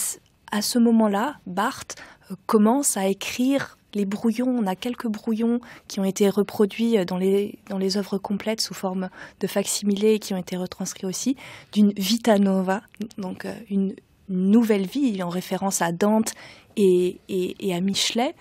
à ce moment-là, Barthes euh, commence à écrire les brouillons, on a quelques brouillons qui ont été reproduits euh, dans les, dans œuvres complètes sous forme de facsimilés et qui ont été retranscrits aussi, d'une vita nova, donc euh, une nouvelle vie, en référence à Dante et, et à Michelet,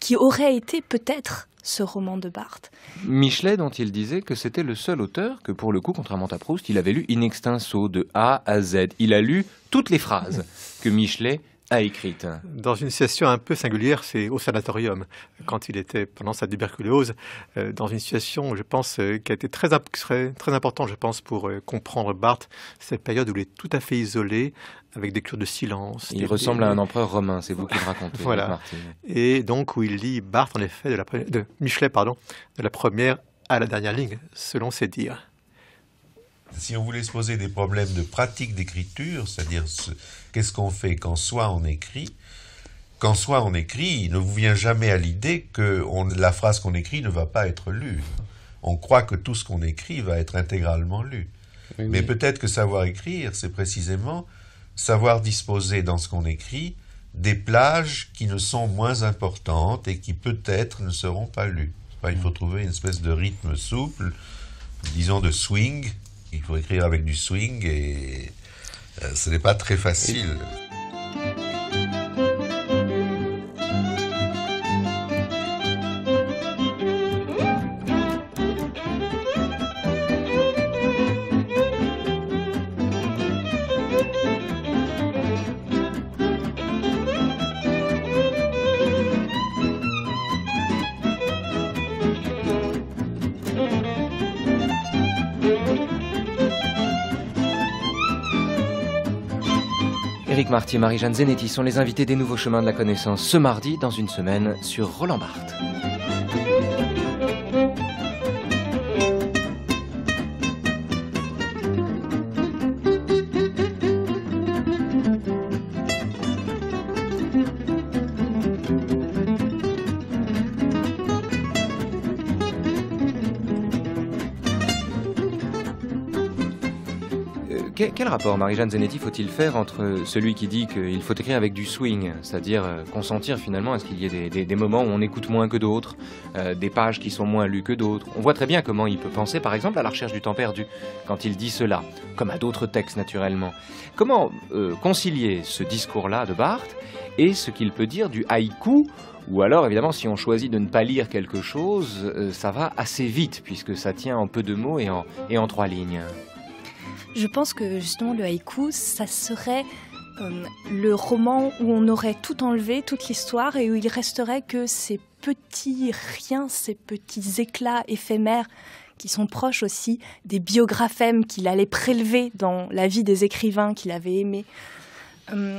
qui aurait été peut-être ce roman de Barthes. Michelet, dont il disait que c'était le seul auteur que, pour le coup, contrairement à Proust, il avait lu In Extenso de A à Z. Il a lu toutes les phrases que Michelet a écrite. Dans une situation un peu singulière, c'est au sanatorium, quand il était pendant sa tuberculose, euh, dans une situation, je pense, euh, qui a été très, très, importante, je pense, pour euh, comprendre Barthes, cette période où il est tout à fait isolé, avec des cures de silence. Il ressemble à un empereur romain, c'est vous qui le racontez, voilà. Et donc, où il lit Barthes, en effet, de Michelet, pardon, de la première à la dernière ligne, selon ses dires si on voulait se poser des problèmes de pratique d'écriture, c'est-à-dire qu'est-ce qu'on fait quand soit on écrit, quand soit on écrit, il ne vous vient jamais à l'idée que la phrase qu'on écrit ne va pas être lue. On croit que tout ce qu'on écrit va être intégralement lu. Mais peut-être que savoir écrire, c'est précisément savoir disposer dans ce qu'on écrit des plages qui ne sont moins importantes et qui peut-être ne seront pas lues. il faut mm. trouver une espèce de rythme souple, disons de swing, il faut écrire avec du swing et euh, ce n'est pas très facile. Marty et Marie-Jeanne Zenetti sont les invités des Nouveaux Chemins de la Connaissance ce mardi dans une semaine sur Roland Barthes. Euh, quel, rapport, Marie-Jeanne Zenetti, faut-il faire entre celui qui dit qu'il faut écrire avec du swing, c'est-à-dire euh, consentir finalement à ce qu'il y ait des, moments où on écoute moins que d'autres, euh, des pages qui sont moins lues que d'autres On voit très bien comment il peut penser, par exemple, à la recherche du temps perdu, quand il dit cela, comme à d'autres textes naturellement. Comment concilier ce discours-là de Barthes et ce qu'il peut dire du haïku ou alors, évidemment, si on choisit de ne pas lire quelque chose, ça va assez vite, puisque ça tient en peu de mots et en trois lignes. Je pense que justement le haïku, ça serait euh, le roman où on aurait tout enlevé, toute l'histoire, et où il resterait que ces petits riens, ces petits éclats éphémères qui sont proches aussi des biographèmes qu'il allait prélever dans la vie des écrivains qu'il avait aimés. Euh,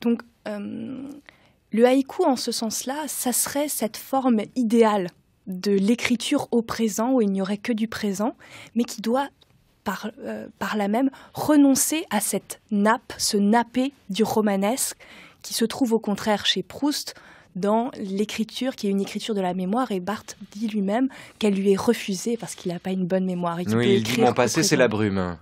donc, euh, le haïku, en ce sens-là, ça serait cette forme idéale de l'écriture au présent, où il n'y aurait que du présent, mais qui doit par, la euh, là même renoncer à cette nappe, ce nappé du romanesque qui se trouve au contraire chez Proust dans l'écriture qui est une écriture de la mémoire et Barthes dit lui-même qu'elle lui est refusée parce qu'il n'a pas une bonne mémoire. oui, il dit passé c'est la brume.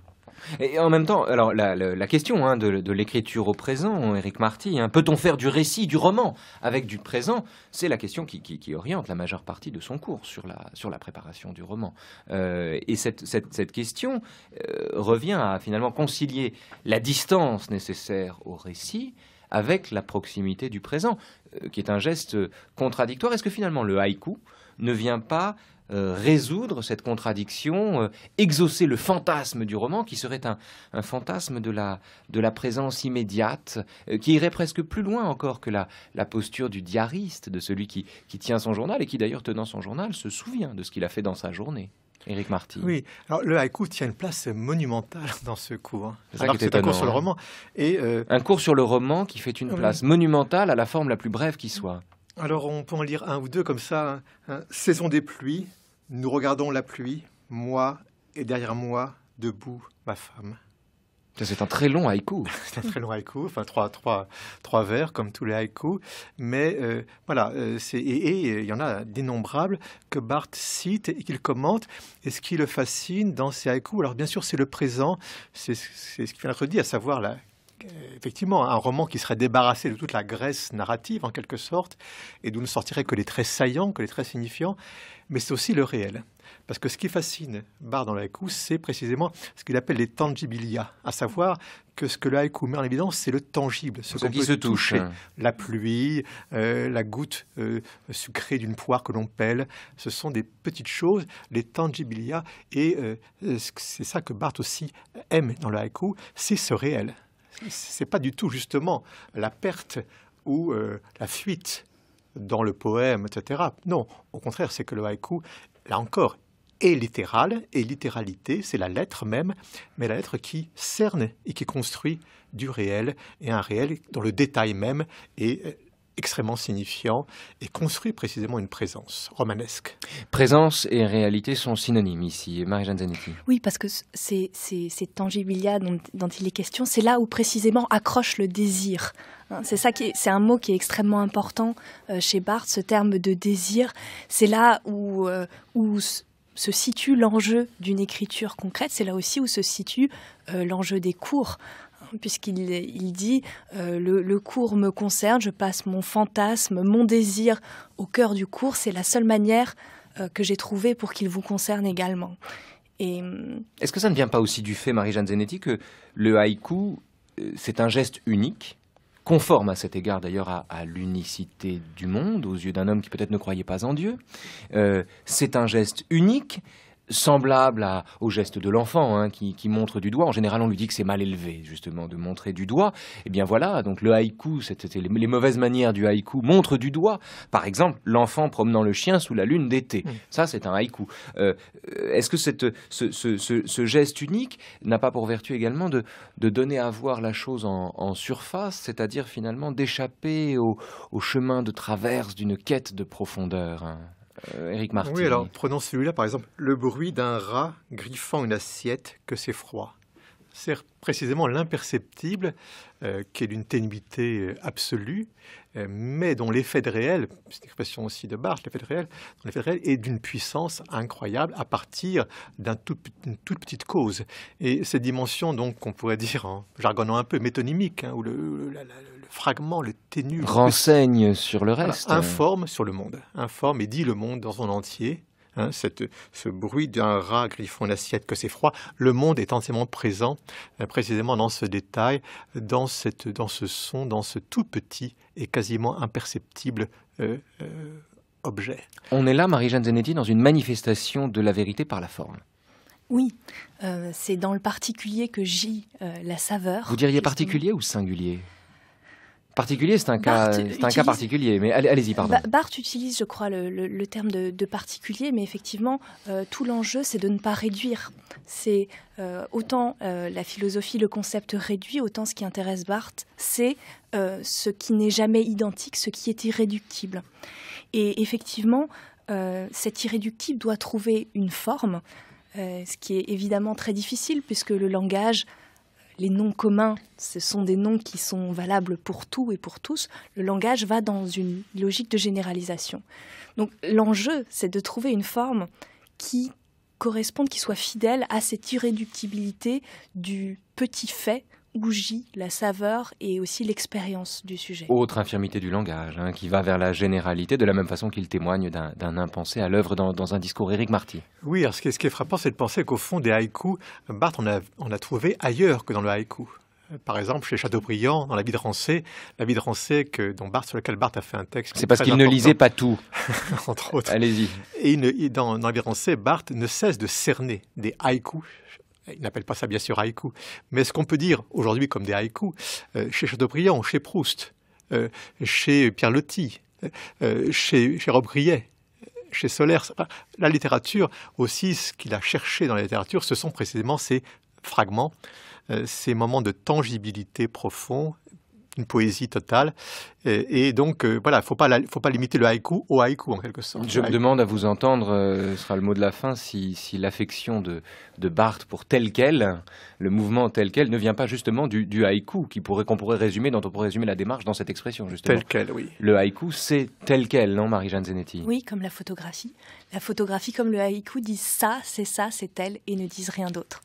Et en même temps, alors la, question hein, de, l'écriture au présent, Eric Marty, hein, peut-on faire du récit, du roman avec du présent C'est la question qui, oriente la majeure partie de son cours sur la, préparation du roman. Euh, et cette, question euh, revient à finalement concilier la distance nécessaire au récit avec la proximité du présent, euh, qui est un geste contradictoire. Est-ce que finalement le haïku ne vient pas euh, résoudre cette contradiction, euh, exaucer le fantasme du roman, qui serait un, fantasme de la, présence immédiate, euh, qui irait presque plus loin encore que la, posture du diariste, de celui qui, tient son journal et qui d'ailleurs tenant son journal se souvient de ce qu'il a fait dans sa journée. Éric Marty. Oui, alors le haïku tient une place monumentale dans ce cours. Hein. C'est un cours sur le roman. Et hein. Un cours sur le roman qui fait une place monumentale à la forme la plus brève qui soit. Alors on peut en lire un ou deux comme ça. Hein. Saison des pluies, nous regardons la pluie, moi, et derrière moi, debout, ma femme. C'est un très long haïku. c'est un très long haïku, enfin trois, trois, vers comme tous les haïkus. Mais euh, voilà, euh, et, euh, il y en a d'innombrables que Barthes cite et qu'il commente. Et ce qui le fascine dans ces haïkus, alors bien sûr c'est le présent, c'est, ce qui vient d'être dit à savoir la effectivement un roman qui serait débarrassé de toute la graisse narrative en quelque sorte et d'où ne sortiraient que les traits saillants, que les traits signifiants mais c'est aussi le réel. Parce que ce qui fascine Barthes dans le haïku, c'est précisément ce qu'il appelle les tangibilia, à savoir que ce que le haïku met en évidence, c'est le tangible, ce, qu'on peut se toucher. La pluie, euh, la goutte euh, sucrée d'une poire que l'on pèle, ce sont des petites choses, les tangibilia. Et euh, c'est ça que Barthes aussi aime dans le haïku, c'est ce réel. Ce n'est pas du tout justement la perte ou la fuite dans le poème, etc. Non, au contraire, c'est que le haïku, là encore, est littéral, et littéralité, c'est la lettre même, mais la lettre qui cerne et qui construit du réel, et un réel dans le détail même, et extrêmement signifiant et construit précisément une présence romanesque. Présence et réalité sont synonymes ici, Marie-Jeanne Zanetti. Oui, parce que c'est tangibilia dont, dont il est question, c'est là où précisément accroche le désir. Hein. C'est ça qui, c'est un mot qui est extrêmement important euh, chez Barthes, ce terme de désir. C'est là où, euh, se situe l'enjeu d'une écriture concrète, c'est là aussi où se situe euh, l'enjeu des cours puisqu'il dit euh, le, cours me concerne, je passe mon fantasme, mon désir au cœur du cours, c'est la seule manière euh, que j'ai trouvée pour qu'il vous concerne également. Et... Euh, Est-ce que ça ne vient pas aussi du fait, Marie-Jeanne Zenetti, que le haïku, c'est un geste unique conforme à cet égard d'ailleurs à, l'unicité du monde, aux yeux d'un homme qui peut-être ne croyait pas en Dieu. c'est un geste unique, semblable au geste de l'enfant hein, qui, montre du doigt. En général, on lui dit que c'est mal élevé, justement, de montrer du doigt. Eh bien voilà, donc le haïku, c'était les, mauvaises manières du haïku, montre du doigt. Par exemple, l'enfant promenant le chien sous la lune d'été. Mm. Ça, c'est un haïku. Euh, est-ce que ce, geste unique n'a pas pour vertu également de, donner à voir la chose en, surface, c'est-à-dire finalement d'échapper au, chemin de traverse d'une quête de profondeur hein euh, oui, alors prenons celui-là par exemple. Le bruit d'un rat griffant une assiette que c'est froid. C'est précisément l'imperceptible euh, qui est d'une ténuité euh, absolue, mais dont l'effet de réel, c'est une expression aussi de Barthes, l'effet de réel, réel est d'une puissance incroyable à partir d'une toute petite cause. Et cette dimension donc, qu'on pourrait dire en jargonnant un peu métonymique, hein, où le, fragment, le ténu. Renseigne sur le reste. informe sur le monde, informe et dit le monde dans son entier. Hein, ce bruit d'un rat griffant l'assiette, que c'est froid, le monde est entièrement présent, euh, précisément dans ce détail, dans, ce son, dans ce tout petit et quasiment imperceptible euh, euh, objet. On est là, Marie-Jeanne Zanetti, dans une manifestation de la vérité par la forme. Oui, c'est dans le particulier que gît la saveur. Vous diriez particulier ou singulier Particulier, c'est un, cas, un cas particulier, mais allez-y, pardon. Barthes utilise, je crois, le, terme de, particulier, mais effectivement, euh, tout l'enjeu, c'est de ne pas réduire. C'est euh, autant euh, la philosophie, le concept réduit, autant ce qui intéresse Barthes, c'est ce qui n'est jamais identique, ce qui est irréductible. Et effectivement, cet irréductible doit trouver une forme, ce qui est évidemment très difficile puisque le langage les noms communs, ce sont des noms qui sont valables pour tout et pour tous, le langage va dans une logique de généralisation. Donc l'enjeu, c'est de trouver une forme qui corresponde, qui soit fidèle à cette irréductibilité du petit fait bougie, la saveur et aussi l'expérience du sujet. Autre infirmité du langage, hein, qui va vers la généralité, de la même façon qu'il témoigne d'un impensé à l'œuvre dans, un discours Éric Marty. Oui, alors ce, qui est, frappant, c'est de penser qu'au fond des haïkus, Barthes, on a, trouvé ailleurs que dans le haïku euh, par exemple chez Chateaubriand, dans la vie de Rancé, la vie de Rancé que, dont sur laquelle Barthes a fait un texte. C'est parce qu'il ne lisait pas tout, entre autres. Allez-y. Et dans, dans, la vie de Rancé, Barthes ne cesse de cerner des haïkus il n'appelle pas ça bien sûr haïku, mais ce qu'on peut dire aujourd'hui comme des haïkus, euh, chez Chateaubriand, chez Proust, euh, chez Pierre Loti, euh, chez, chez chez Solaire, la littérature aussi, ce qu'il a cherché dans la littérature, ce sont précisément ces fragments, ces moments de tangibilité profond une poésie totale. Et, donc, euh, voilà, faut pas, faut pas limiter le haïku au haïku en quelque sorte. Je me demande à vous entendre, euh, ce sera le mot de la fin, si, si l'affection de, de, Barthes pour tel quel, le mouvement tel quel, ne vient pas justement du, du haïku qui pourrait qu'on pourrait résumer, dont on pourrait résumer la démarche dans cette expression justement. Tel quel, oui. Le haïku, c'est tel quel, non, Marie-Jeanne Zenetti Oui, comme la photographie. La photographie, comme le haïku, dit ça, c'est ça, c'est tel, et ne disent rien d'autre.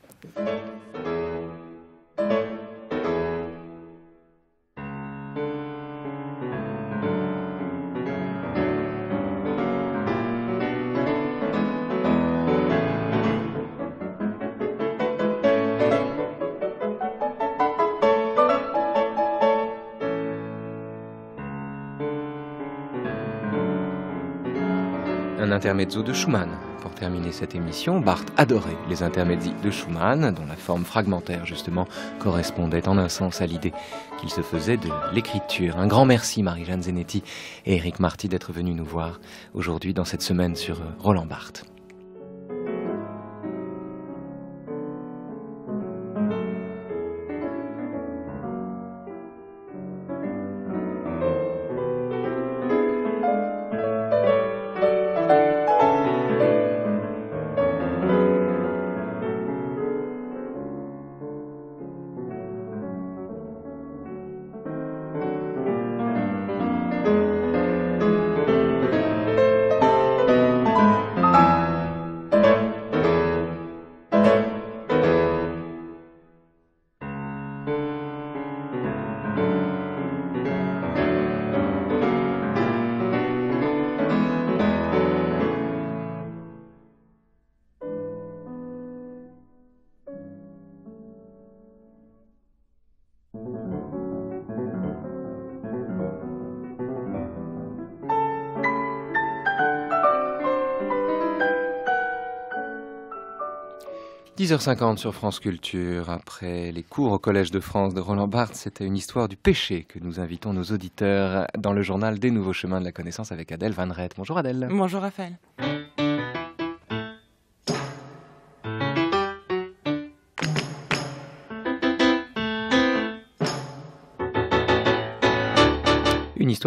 intermezzo de Schumann. Pour terminer cette émission, Barthes adorait les intermezzi de Schumann, dont la forme fragmentaire justement correspondait en un sens à l'idée qu'il se faisait de l'écriture. Un grand merci Marie-Jeanne Zenetti et Eric Marty d'être venus nous voir aujourd'hui dans cette semaine sur Roland Barthes. 10h50 sur France Culture. Après les cours au Collège de France de Roland Barthes, c'était une histoire du péché que nous invitons nos auditeurs dans le journal Des Nouveaux Chemins de la Connaissance avec Adèle Van Bonjour Adèle. Bonjour Raphaël.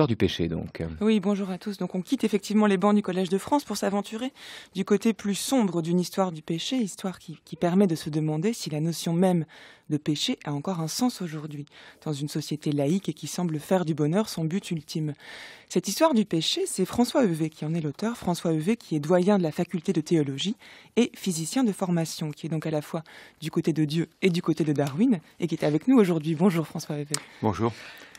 du péché, donc. Oui, bonjour à tous. Donc, on quitte effectivement les bancs du Collège de France pour s'aventurer du côté plus sombre d'une histoire du péché, histoire qui, permet de se demander si la notion même de péché a encore un sens aujourd'hui, dans une société laïque et qui semble faire du bonheur son but ultime. Cette histoire du péché, c'est François Evé qui en est l'auteur, François Evé, qui est doyen de la faculté de théologie et physicien de formation, qui est donc à la fois du côté de Dieu et du côté de Darwin, et qui est avec nous aujourd'hui. Bonjour François Evé. Bonjour.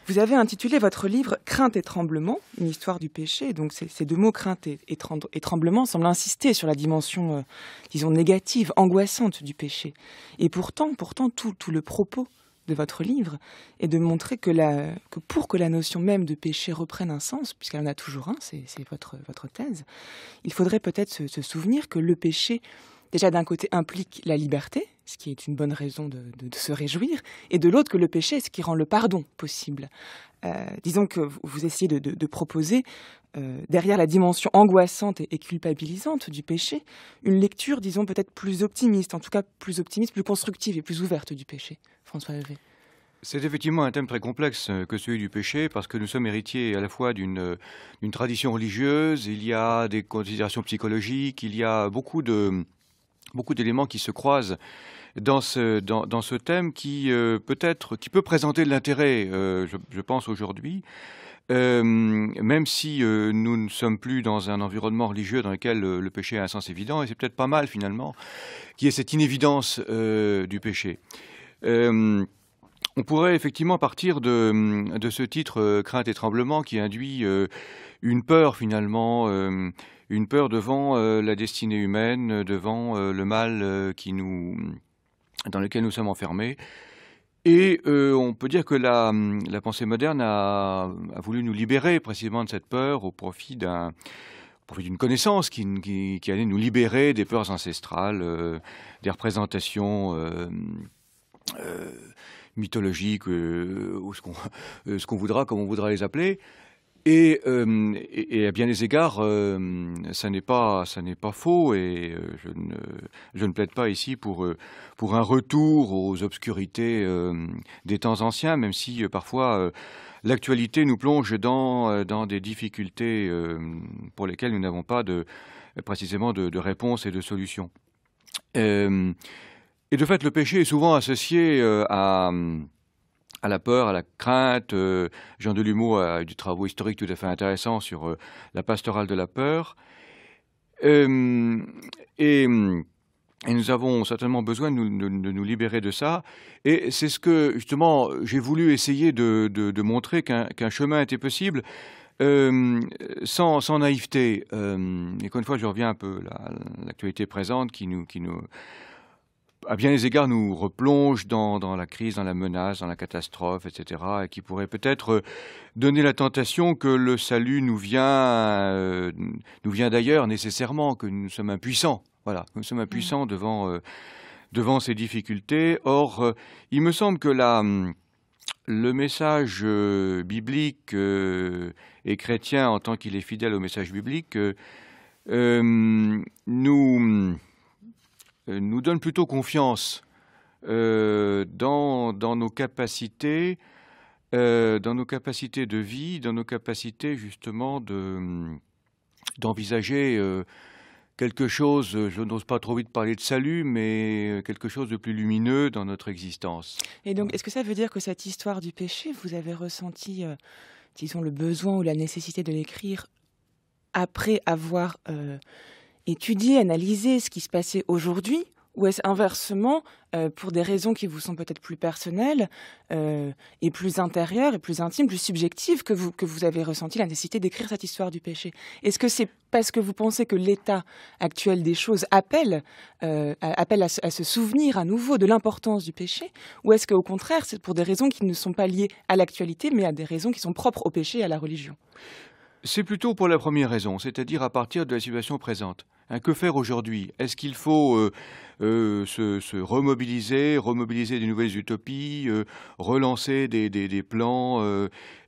Vous avez intitulé votre livre Crainte et tremblement, une histoire du péché. Donc ces, deux mots, crainte et, tremblement, semblent insister sur la dimension, euh, disons, négative, angoissante du péché. Et pourtant, pourtant, tout, le propos de votre livre est de montrer que, que pour que la notion même de péché reprenne un sens, puisqu'elle en a toujours un, c'est votre, votre thèse, il faudrait peut-être se souvenir que le péché déjà d'un côté implique la liberté, ce qui est une bonne raison de, se réjouir, et de l'autre que le péché, ce qui rend le pardon possible. Euh, disons que vous essayez de, proposer, euh, derrière la dimension angoissante et, culpabilisante du péché, une lecture, disons, peut-être plus optimiste, en tout cas plus optimiste, plus constructive et plus ouverte du péché. François Levé. C'est effectivement un thème très complexe euh, que celui du péché, parce que nous sommes héritiers à la fois d'une tradition religieuse, il y a des considérations psychologiques, il y a beaucoup de, beaucoup d'éléments qui se croisent dans ce, dans, ce thème qui euh, peut-être qui peut présenter de l'intérêt, euh, je, pense aujourd'hui. Euh, même si nous ne sommes plus dans un environnement religieux dans lequel le, péché a un sens évident, et c'est peut-être pas mal finalement qui est cette inévidence du péché. On pourrait effectivement partir de, ce titre Crainte et tremblement qui induit une peur finalement une peur devant euh, la destinée humaine, devant euh, le mal euh, qui nous, dans lequel nous sommes enfermés. Et on peut dire que la, pensée moderne a, a, voulu nous libérer précisément de cette peur au profit d'un d'une connaissance qui, allait nous libérer des peurs ancestrales, des représentations mythologiques, ou ce qu'on voudra, comme on voudra les appeler. Euh, et, et, à bien des égards, euh, ça n'est pas, pas faux. Et euh, je, ne, je ne plaide pas ici pour euh, pour un retour aux obscurités des temps anciens, même si parfois l'actualité nous plonge dans dans des difficultés pour lesquelles nous n'avons pas de précisément de, de réponse et de solution. et de fait, le péché est souvent associé à à la peur, à la crainte. Euh, Jean Delumeau a eu des travaux historiques tout à fait intéressants sur euh, la pastorale de la peur. Euh, et, nous avons certainement besoin de nous, libérer de ça. Et c'est ce que, justement, j'ai voulu essayer de, montrer qu'un chemin était possible. Sans, naïveté, et encore une fois, je reviens un peu à l'actualité présente qui qui nous à bien des égards, nous replonge dans, la crise, dans la menace, dans la catastrophe, etc., et qui pourrait peut-être euh, donner la tentation que le salut euh, nous vient, d'ailleurs nécessairement, que nous sommes impuissants. Voilà, nous sommes impuissants mm. euh, devant, ces difficultés. Or, il me semble que hum, le message biblique et chrétien, en tant qu'il est fidèle au message biblique, nous hum, euh, nous donne plutôt confiance euh, dans, nos capacités, euh, dans nos capacités de vie, dans nos capacités justement de d'envisager quelque chose, je n'ose pas trop vite parler de salut, mais quelque chose de plus lumineux dans notre existence. Et donc, est-ce que ça veut dire que cette histoire du péché, vous avez ressenti, disons, le besoin ou la nécessité de l'écrire après avoir étudier, analyser ce qui se passait aujourd'hui ou est-ce inversement, euh, pour des raisons qui vous sont peut-être plus personnelles euh, et plus intérieures et plus intimes, plus subjectives, que vous, avez ressenti la nécessité d'écrire cette histoire du péché Est-ce que c'est parce que vous pensez que l'état actuel des choses appelle, euh, appelle à, à, se souvenir à nouveau de l'importance du péché Ou est-ce qu'au contraire, c'est pour des raisons qui ne sont pas liées à l'actualité, mais à des raisons qui sont propres au péché et à la religion c'est plutôt pour la première raison, c'est-à-dire à partir de la situation présente. Hein, que faire aujourd'hui Est-ce qu'il faut euh, euh, se, remobiliser, remobiliser des nouvelles utopies, euh, relancer des, plans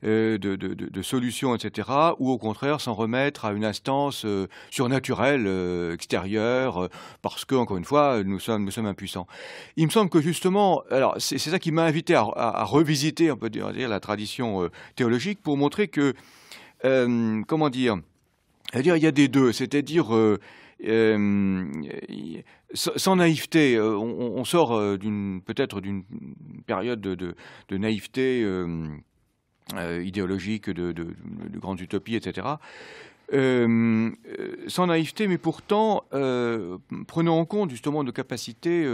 de, solutions, etc. Ou au contraire s'en remettre à une instance surnaturelle, extérieure, parce que, encore une fois, nous sommes, impuissants. Il me semble que justement, c'est ça qui m'a invité à, à, revisiter, on peut dire, la tradition théologique pour montrer que euh, comment dire dire il y a des deux, c'est-à-dire. Euh, euh, sans naïveté, on, sort peut-être d'une période de, naïveté idéologique, de, de, grandes utopies, etc. sans naïveté, mais pourtant prenant en compte justement nos capacités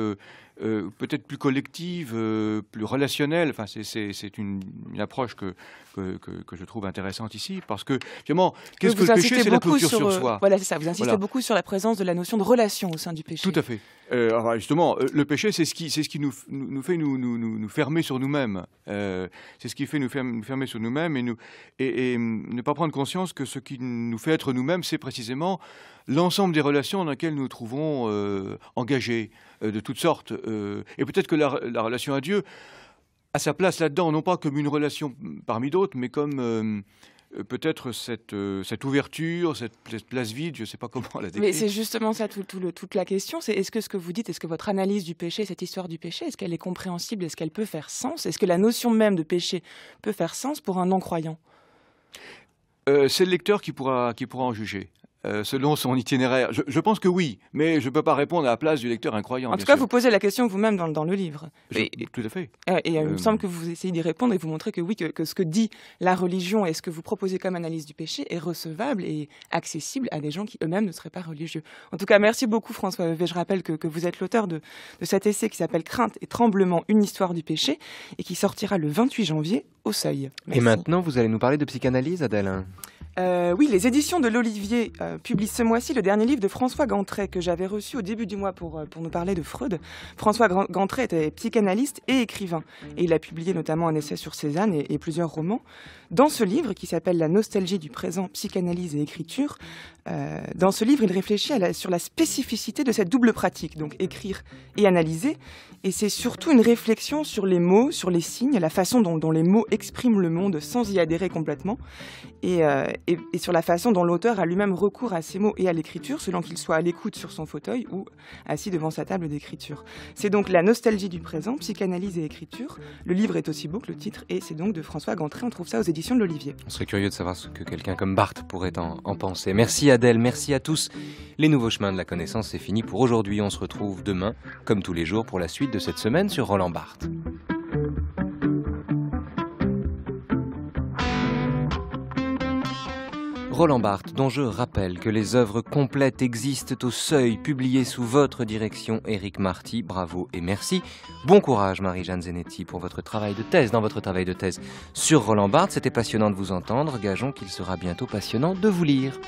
euh, peut-être plus collective, euh, plus relationnelle. Enfin, c'est une, approche que que, que, je trouve intéressante ici, parce que finalement, qu'est-ce que le péché C'est la clôture sur, soi. Voilà, c'est ça. Vous insistez beaucoup sur la présence de la notion de relation au sein du péché. Tout à fait. Euh, alors justement, le péché, c'est ce qui, c'est ce qui nous, nous, fait nous, nous, nous, fermer sur nous-mêmes. c'est ce qui fait nous fermer, sur nous-mêmes et, nous, et hum, ne pas prendre conscience que ce qui nous fait être nous-mêmes, c'est précisément l'ensemble des relations dans lesquelles nous nous trouvons euh, engagés euh, de toutes sortes. Euh, et peut-être que la, relation à Dieu a sa place là-dedans, non pas comme une relation parmi d'autres, mais comme peut-être cette, cette, ouverture, cette, place vide, je ne sais pas comment la décrire. Mais c'est justement ça toute la question, c'est est-ce que ce que vous dites, est-ce que votre analyse du péché, cette histoire du péché, est-ce qu'elle est compréhensible, est-ce qu'elle peut faire sens, est-ce que la notion même de péché peut faire sens pour un non-croyant C'est le lecteur qui pourra, qui pourra en juger. Euh, selon son itinéraire je, pense que oui, mais je ne peux pas répondre à la place du lecteur incroyant. En tout cas, vous posez la question vous-même dans, dans, le livre. tout à fait. Euh, et, euh, il me semble que vous essayez d'y répondre et vous montrez que oui, que, ce que dit la religion et ce que vous proposez comme analyse du péché est recevable et accessible à des gens qui eux-mêmes ne seraient pas religieux. En tout cas, merci beaucoup François et Je rappelle que, que vous êtes l'auteur de, de cet essai qui s'appelle Crainte et tremblement, une histoire du péché et qui sortira le 28 janvier au seuil. Et maintenant, vous allez nous parler de psychanalyse, Adèle. Euh, oui, les éditions de l'Olivier euh, publient ce mois-ci le dernier livre de François Gantret que j'avais reçu au début du mois pour, euh, pour nous parler de Freud. François Gantret était psychanalyste et écrivain et il a publié notamment un essai sur Cézanne et plusieurs romans. Dans ce livre qui s'appelle La nostalgie du présent, psychanalyse et écriture, euh, dans ce livre, il réfléchit sur la spécificité de cette double pratique, donc écrire et analyser. Et c'est surtout une réflexion sur les mots, sur les signes, la façon dont, les mots expriment le monde sans y adhérer complètement, euh, et, et, sur la façon dont l'auteur a lui-même recours à ces mots et à l'écriture, selon qu'il soit à l'écoute sur son fauteuil ou assis devant sa table d'écriture. C'est donc la nostalgie du présent, psychanalyse et écriture. Le livre est aussi beau que le titre, et c'est donc de François Gantré. On trouve ça aux éditions de l'Olivier. On serait curieux de savoir ce que quelqu'un comme Barthes pourrait en, en penser. Merci à Adèle, merci à tous. Les nouveaux chemins de la connaissance, c'est fini pour aujourd'hui. On se retrouve demain, comme tous les jours, pour la suite de cette semaine sur Roland Barthes. Roland Barthes, dont je rappelle que les œuvres complètes existent au seuil, publiées sous votre direction, Éric Marty, bravo et merci. Bon courage Marie-Jeanne Zenetti pour votre travail de thèse, dans votre travail de thèse sur Roland Barthes. C'était passionnant de vous entendre, gageons qu'il sera bientôt passionnant de vous lire.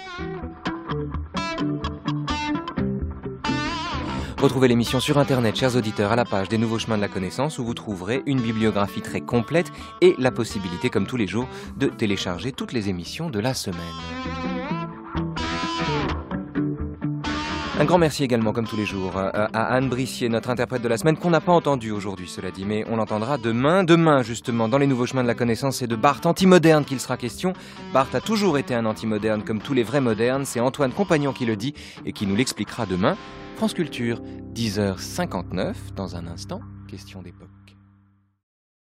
Retrouvez l'émission sur Internet, chers auditeurs, à la page des Nouveaux Chemins de la Connaissance où vous trouverez une bibliographie très complète et la possibilité, comme tous les jours, de télécharger toutes les émissions de la semaine. Un grand merci également, comme tous les jours, euh, euh, à Anne Brissier, notre interprète de la semaine, qu'on n'a pas entendue aujourd'hui, cela dit, mais on l'entendra demain. Demain, justement, dans les nouveaux chemins de la connaissance, c'est de Barthes anti-moderne, qu'il sera question. Barthes a toujours été un anti-moderne, comme tous les vrais modernes. C'est Antoine Compagnon qui le dit et qui nous l'expliquera demain. France Culture, 10h59 dans un instant, question d'époque.